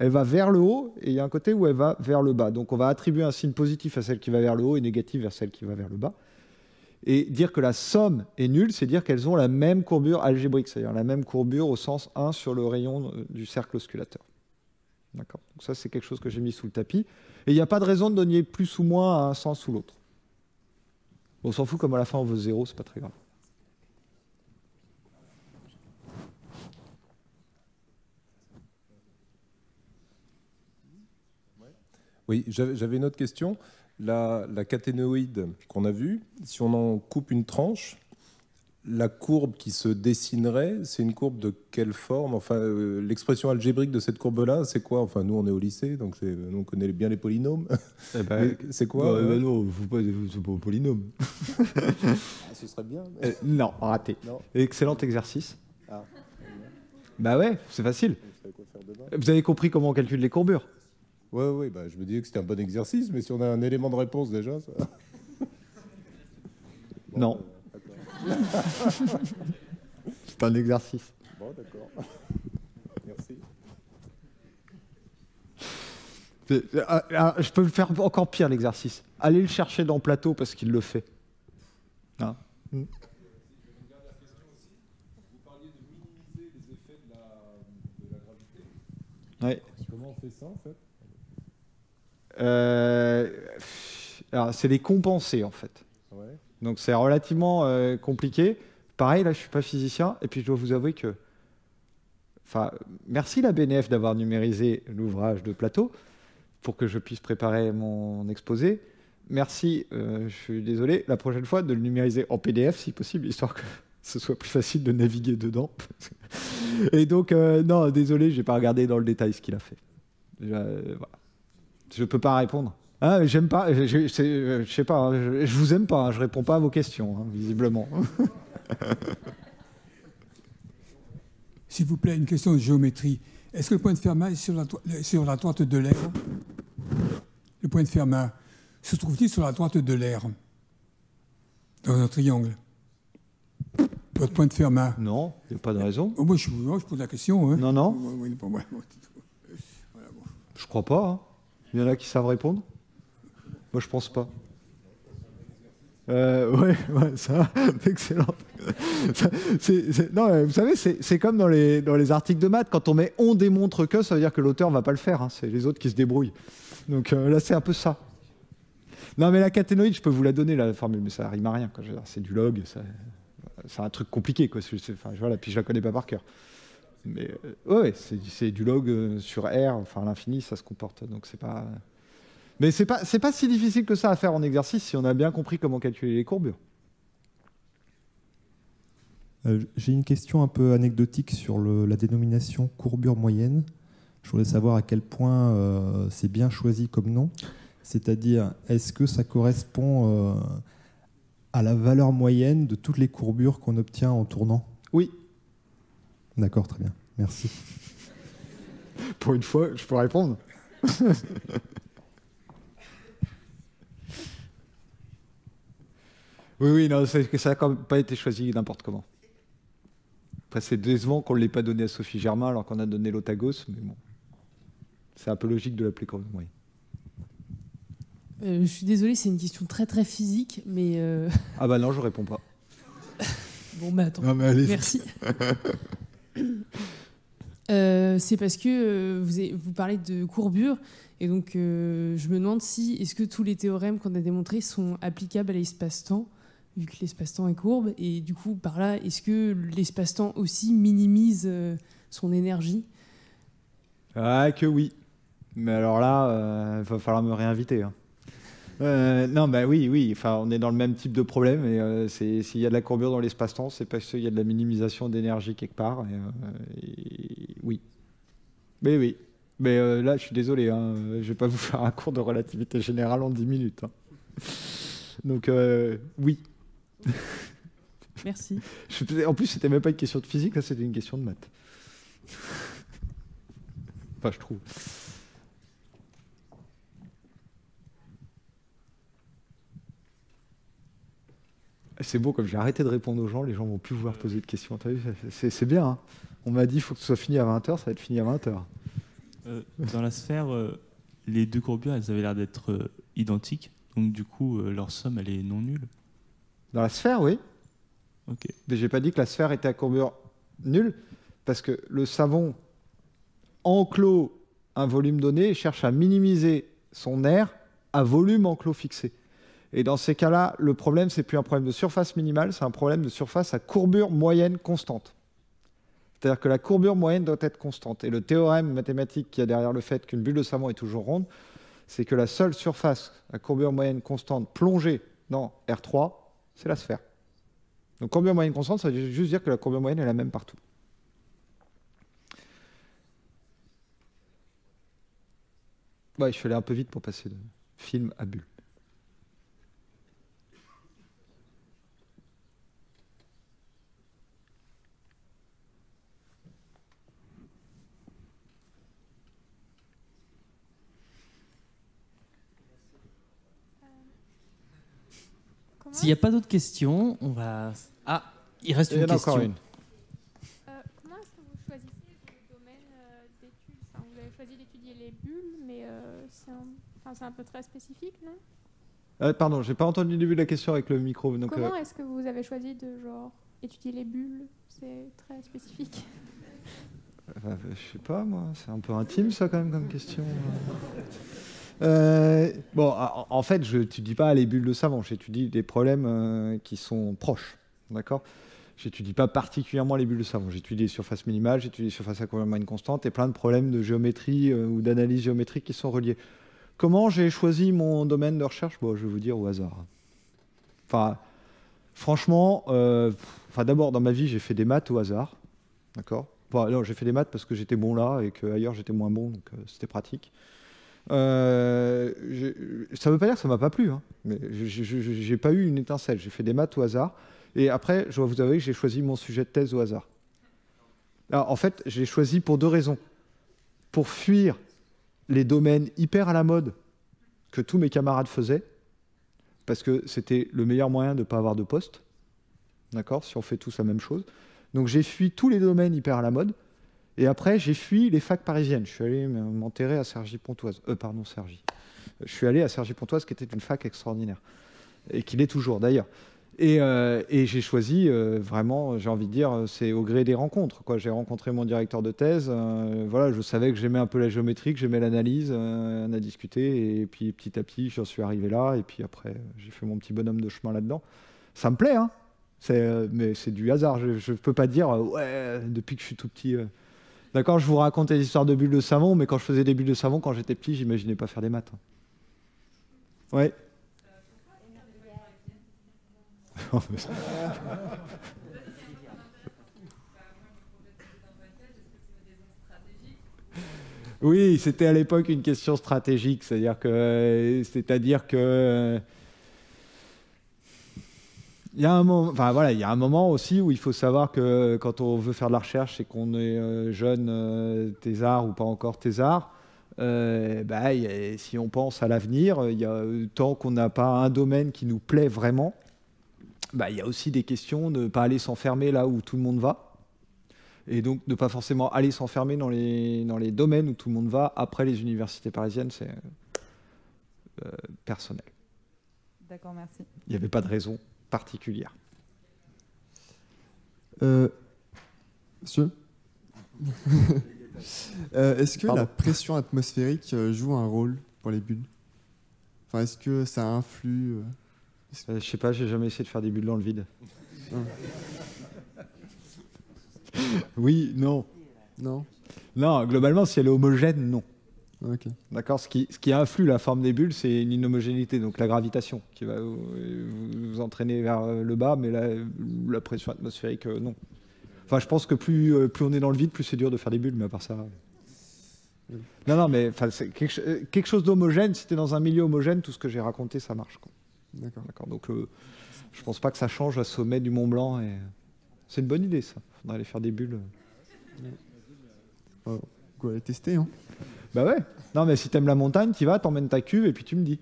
elle va vers le haut, et il y a un côté où elle va vers le bas. Donc on va attribuer un signe positif à celle qui va vers le haut et négatif vers celle qui va vers le bas. Et dire que la somme est nulle, c'est dire qu'elles ont la même courbure algébrique, c'est-à-dire la même courbure au sens 1 sur le rayon euh, du cercle osculateur. D'accord Donc ça, c'est quelque chose que j'ai mis sous le tapis. Et il n'y a pas de raison de donner plus ou moins à un sens ou l'autre. On s'en fout, comme à la fin on veut zéro, c'est pas très grave. Oui, j'avais une autre question. La, caténoïde qu'on a vue, si on en coupe une tranche, la courbe qui se dessinerait, c'est une courbe de quelle forme Enfin, euh, l'expression algébrique de cette courbe-là, c'est quoi Enfin, nous, on est au lycée, donc nous, on connaît bien les polynômes. Eh ben, [LAUGHS] c'est quoi Non, eh ben, euh... non pas, faut pas [LAUGHS] ah, ce serait bien. Euh, non, raté. Excellent exercice. Ah. Bah ouais, c'est facile. Vous avez compris comment on calcule les courbures oui, oui, bah, je me disais que c'était un bon exercice, mais si on a un élément de réponse déjà, ça... [LAUGHS] Non. [LAUGHS] C'est c'est un exercice. Bon, d'accord. [LAUGHS] Merci. Ah, ah, je peux faire encore pire l'exercice. Allez le chercher dans le plateau parce qu'il le fait. Hein gravité. Hmm. Ouais. Comment on fait ça en fait euh, alors, c'est les compenser, en fait. Donc, c'est relativement euh, compliqué. Pareil, là, je suis pas physicien. Et puis, je dois vous avouer que. Enfin, merci la BNF d'avoir numérisé l'ouvrage de plateau pour que je puisse préparer mon exposé. Merci, euh, je suis désolé, la prochaine fois de le numériser en PDF si possible, histoire que [LAUGHS] ce soit plus facile de naviguer dedans. Et donc, non, désolé, j'ai pas regardé dans le détail ce qu'il a fait. voilà. Je peux pas répondre. Ah, j'aime pas, je, ne euh, sais pas, hein, je, vous aime pas, hein, je réponds pas à vos questions, hein, visiblement. [LAUGHS] S'il vous plaît, une question de géométrie. Est-ce que le point de Fermat est sur la, euh, sur la droite de l'air Le point de Fermat se trouve-t-il sur la droite de l'air Dans un triangle Votre point de Fermat Non, il n'y a pas de raison. Euh, moi, je, pose la question. Non, non. Je ne crois pas. Il y en a qui savent répondre Moi, je pense pas. Euh, ouais, [LAUGHS] ça, [LAUGHS] excellent. c'est, non, vous savez, c'est, comme dans les, dans les articles de maths, quand on met on démontre que, ça veut dire que l'auteur ne va pas le faire, hein. c'est les autres qui se débrouillent. Donc euh, là, c'est un peu ça. Non, mais la caténoïde, je peux vous la donner, la formule, mais ça rime à rien. C'est du log, c'est un truc compliqué. Quoi. je enfin, la puis je la connais pas par cœur. Mais c'est du log euh, sur R, enfin l'infini, ça se comporte. Donc c'est pas. Mais c'est pas c'est pas si difficile que ça à faire en exercice si on a bien compris comment calculer les courbures. Euh, j'ai une question un peu anecdotique sur la dénomination courbure moyenne. Je voulais savoir à quel point euh, c'est bien choisi comme nom. C'est-à-dire, est-ce que ça correspond à la valeur moyenne de toutes les courbures qu'on obtient en tournant Oui, D'accord, très bien. Merci. Pour une fois, je peux répondre. [LAUGHS] oui, oui, non, ça n'a pas été choisi n'importe comment. Après, c'est décevant qu'on ne l'ait pas donné à Sophie Germain alors qu'on a donné l'Otagos, mais bon. C'est un peu logique de l'appeler comme oui. Euh, je suis désolé, c'est une question très très physique, mais. Euh, ah bah non, je réponds pas. [LAUGHS] bon, bah, mais attends. Merci. [LAUGHS] Euh, c'est parce que euh, vous, vous, parlez de courbure, et donc euh, je me demande si est-ce que tous les théorèmes qu'on a démontrés sont applicables à l'espace-temps, vu que l'espace-temps est courbe, et du coup par là, est-ce que l'espace-temps aussi minimise son énergie Ah que oui, mais alors là, il va falloir me réinviter. Hein. Euh, non, bah oui, oui. Enfin, on est dans le même type de problème. Et euh, s'il y a de la courbure dans l'espace-temps, c'est parce qu'il y a de la minimisation d'énergie quelque part. Et, euh, oui. Mais oui. Mais là, je suis désolé. Hein, je ne vais pas vous faire un cours de relativité générale en 10 minutes. Hein. Donc, oui. Merci. [LAUGHS] en plus, c'était même pas une question de physique, c'était une question de maths. [LAUGHS] enfin, je trouve. C'est beau, comme j'ai arrêté de répondre aux gens, les gens vont plus vouloir poser de questions. C'est bien. Hein. On m'a dit qu'il faut que ce soit fini à 20h, ça va être fini à 20h. Euh, dans la sphère, euh, les deux courbures, elles avaient l'air d'être euh, identiques. Donc, du coup, leur somme, elle est non nulle. Dans la sphère, oui. Ok. Mais j'ai pas dit que la sphère était à courbure nulle, parce que le savon enclos un volume donné et cherche à minimiser son air à volume enclos fixé. Et dans ces cas-là, le problème, ce n'est plus un problème de surface minimale, c'est un problème de surface à courbure moyenne constante. C'est-à-dire que la courbure moyenne doit être constante. Et le théorème mathématique qui a derrière le fait qu'une bulle de savon est toujours ronde, c'est que la seule surface à courbure moyenne constante plongée dans R3, c'est la sphère. Donc courbure moyenne constante, ça veut juste dire que la courbure moyenne est la même partout. Ouais, je suis allé un peu vite pour passer de film à bulle. S'il n'y a pas d'autres questions, on va. Ah, il reste une question. Une. comment euh, est-ce que vous choisissez le domaine euh, d'études Vous avez choisi d'étudier les bulles, mais euh, c'est un... peu très spécifique, non Pardon, je n'ai pas entendu le début de la question avec le micro. comment est-ce que vous avez choisi de genre étudier les bulles C'est très spécifique. Bah, je ne sais pas, moi, c'est un peu intime ça quand même comme question. Euh, bon, en fait, je, tu dis pas les bulles de savon, j'étudie des problèmes euh, qui sont proches. D'accord J'étudie pas particulièrement les bulles de savon. J'étudie les surfaces minimales, j'étudie les surfaces à conformité constante et plein de problèmes de géométrie euh, ou d'analyse géométrique qui sont reliés. Comment j'ai choisi mon domaine de recherche bon, Je vais vous dire au hasard. Enfin, franchement, enfin, d'abord dans ma vie, j'ai fait des maths au hasard. D'accord Bon, j'ai fait des maths parce que j'étais bon là et qu'ailleurs j'étais moins bon, donc c'était pratique. Euh, euh, ça ne veut pas dire que ça m'a pas plu, hein, mais je n'ai pas eu une étincelle. J'ai fait des maths au hasard. Et après, je dois vous avouer que j'ai choisi mon sujet de thèse au hasard. en fait, j'ai choisi pour deux raisons. Pour fuir les domaines hyper à la mode que tous mes camarades faisaient, parce que c'était le meilleur moyen de ne pas avoir de poste. D'accord Si on fait tous la même chose. Donc j'ai fui tous les domaines hyper à la mode. Et après, j'ai fui les facs parisiennes. Je suis allé m'enterrer à Sergi-Pontoise. Euh, pardon, Sergi. Euh, je suis allé à Sergi-Pontoise, qui était une fac extraordinaire. Et qui l'est toujours, d'ailleurs. Et, euh, j'ai choisi euh, vraiment, j'ai envie de dire, c'est au gré des rencontres. J'ai rencontré mon directeur de thèse. voilà, je savais que j'aimais un peu la géométrie, que j'aimais l'analyse. on a discuté et puis petit à petit, j'en suis arrivé là. Et puis après, j'ai fait mon petit bonhomme de chemin là-dedans. Ça me plaît, hein mais c'est du hasard. Je ne peux pas dire, ouais, depuis que je suis tout petit. D'accord, bah, je vous racontais l'histoire de bulles de savon, mais quand je faisais des bulles de savon, quand j'étais petit, j'imaginais pas faire des maths. Hein. Ouais. [LAUGHS] Oh, oui, c'était à l'époque une question stratégique, c'est-à-dire que, euh, c'est-à-dire que euh, il y, a un moment, enfin, voilà, il y a un moment aussi où il faut savoir que quand on veut faire de la recherche et qu'on est euh, jeune euh, thésard ou pas encore thésard, euh, bah, si on pense à l'avenir, il y a, euh, tant qu'on n'a pas un domaine qui nous plaît vraiment, bah, il y a aussi des questions de ne pas aller s'enfermer là où tout le monde va. Et donc ne pas forcément aller s'enfermer dans les, dans les domaines où tout le monde va après les universités parisiennes, c'est personnel. D'accord, merci. Il n'y avait pas de raison particulière. Euh, monsieur [LAUGHS] euh, Est-ce que la pression atmosphérique euh, joue un rôle pour les bulles Enfin, est-ce que ça influe Je Je sais pas, j'ai jamais essayé de faire des bulles dans le vide. Ah. oui, non. Non. Non, globalement, si elle est homogène, non. D'accord. Ce qui, ce qui, influe la forme des bulles, c'est une inhomogénéité, donc la gravitation qui va vous, entraîner vers euh, le bas, mais la, pression atmosphérique, euh, non. Enfin, je pense que plus, euh, plus on est dans le vide, plus c'est dur de faire des bulles, mais à part ça. Non, non, mais quelque, quelque, chose d'homogène, si tu es dans un milieu homogène, tout ce que j'ai raconté, ça marche. D'accord. Donc, je pense pas que ça change à sommet du Mont Blanc. Et... C'est une bonne idée, ça. Faudrait aller faire des bulles. Ouais. Ouais. Quoi, aller tester, hein bah ouais. Non, mais si t'aimes la montagne, tu vas, t'emmènes ta cuve et puis tu me dis.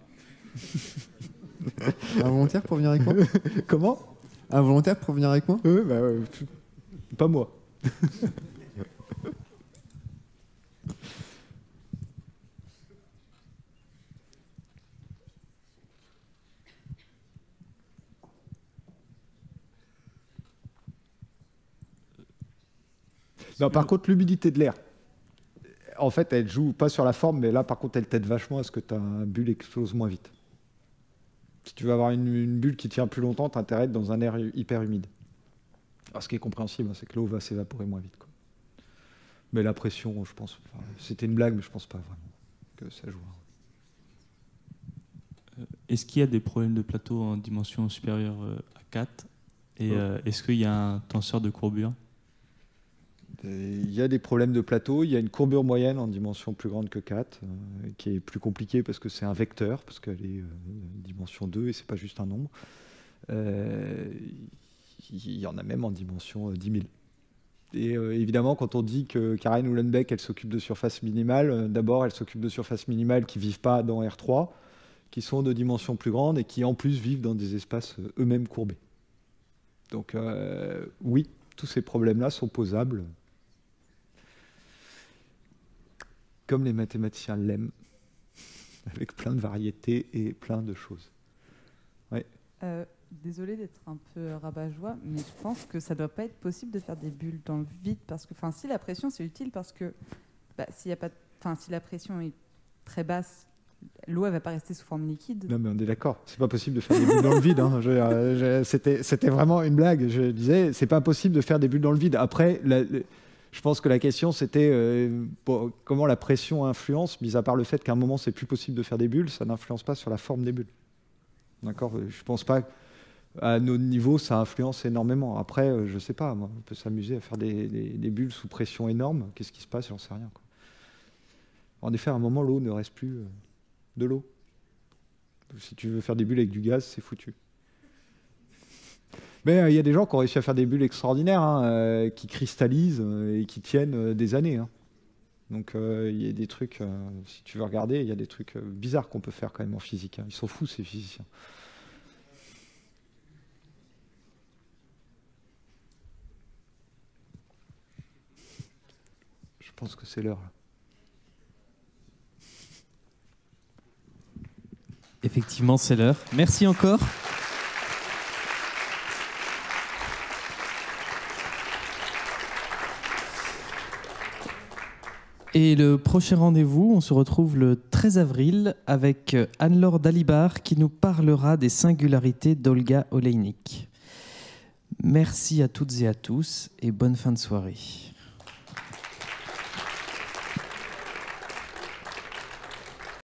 Un volontaire pour venir avec moi [LAUGHS] Comment Un volontaire pour venir avec moi Oui, bah ouais. Pas moi. non, par contre, l'humidité de l'air en fait, elle joue pas sur la forme, mais là, par contre, elle t'aide vachement à ce que ta bulle explose moins vite. Si tu veux avoir une, bulle qui tient plus longtemps, t'as intérêt dans un air hyper humide. ce qui est compréhensible, hein, c'est que l'eau va s'évaporer moins vite. Mais la pression, je pense. C'était une blague, mais je pense pas vraiment que ça joue. Euh, est-ce qu'il y a des problèmes de plateau en dimension supérieure euh, à 4 Et euh, est-ce qu'il y a un tenseur de courbure il y a des problèmes de plateau, il y a une courbure moyenne en dimension plus grande que 4, euh, qui est plus compliquée parce que c'est un vecteur, parce qu'elle est de euh, dimension 2 et c'est pas juste un nombre. Euh, il y en a même en dimension 10 000. Et évidemment, quand on dit que Karen Uhlenbeck, elle s'occupe de surfaces minimales, d'abord, elle s'occupe de surfaces minimales qui ne vivent pas dans R3, qui sont de dimensions plus grande et qui en plus vivent dans des espaces eux-mêmes courbés. Donc oui, tous ces problèmes-là sont posables comme les mathématiciens l'aiment, [LAUGHS] avec plein de variétés et plein de choses. Euh, désolé d'être un peu rabat-joie, mais je pense que ça ne doit pas être possible de faire des bulles dans le vide, parce que, enfin, si la pression c'est utile, parce que bah, s'il y a pas, si la pression est très basse, l'eau elle va pas rester sous forme liquide. Non mais on est d'accord, c'est pas possible de faire des bulles dans le vide. Hein. Euh, c'était, vraiment une blague. Je disais, c'est pas possible de faire des bulles dans le vide. Après, la, je pense que la question, c'était euh, comment la pression influence, mis à part le fait qu'à un moment, c'est plus possible de faire des bulles, ça n'influence pas sur la forme des bulles. D'accord Je pense pas à nos niveaux, ça influence énormément. Après, euh, je sais pas, moi, on peut s'amuser à faire des, bulles sous pression énorme. Qu'est-ce qui se passe J'en sais rien. En effet, à un moment, l'eau ne reste plus euh, de l'eau. Si tu veux faire des bulles avec du gaz, c'est foutu. Mais euh, il y a des gens qui ont réussi à faire des bulles extraordinaires, hein, euh, qui cristallisent euh, et qui tiennent des années. Hein. Donc il y a des trucs, si tu veux regarder, il y a des trucs bizarres qu'on peut faire quand même en physique. Hein. Ils sont fous ces physiciens. Je pense que c'est l'heure. Effectivement, c'est l'heure. Merci encore. Et le prochain rendez-vous, on se retrouve le 13 avril avec euh, Anne-Laure Dalibar qui nous parlera des singularités d'Olga Oleinik. Merci à toutes et à tous et bonne fin de soirée.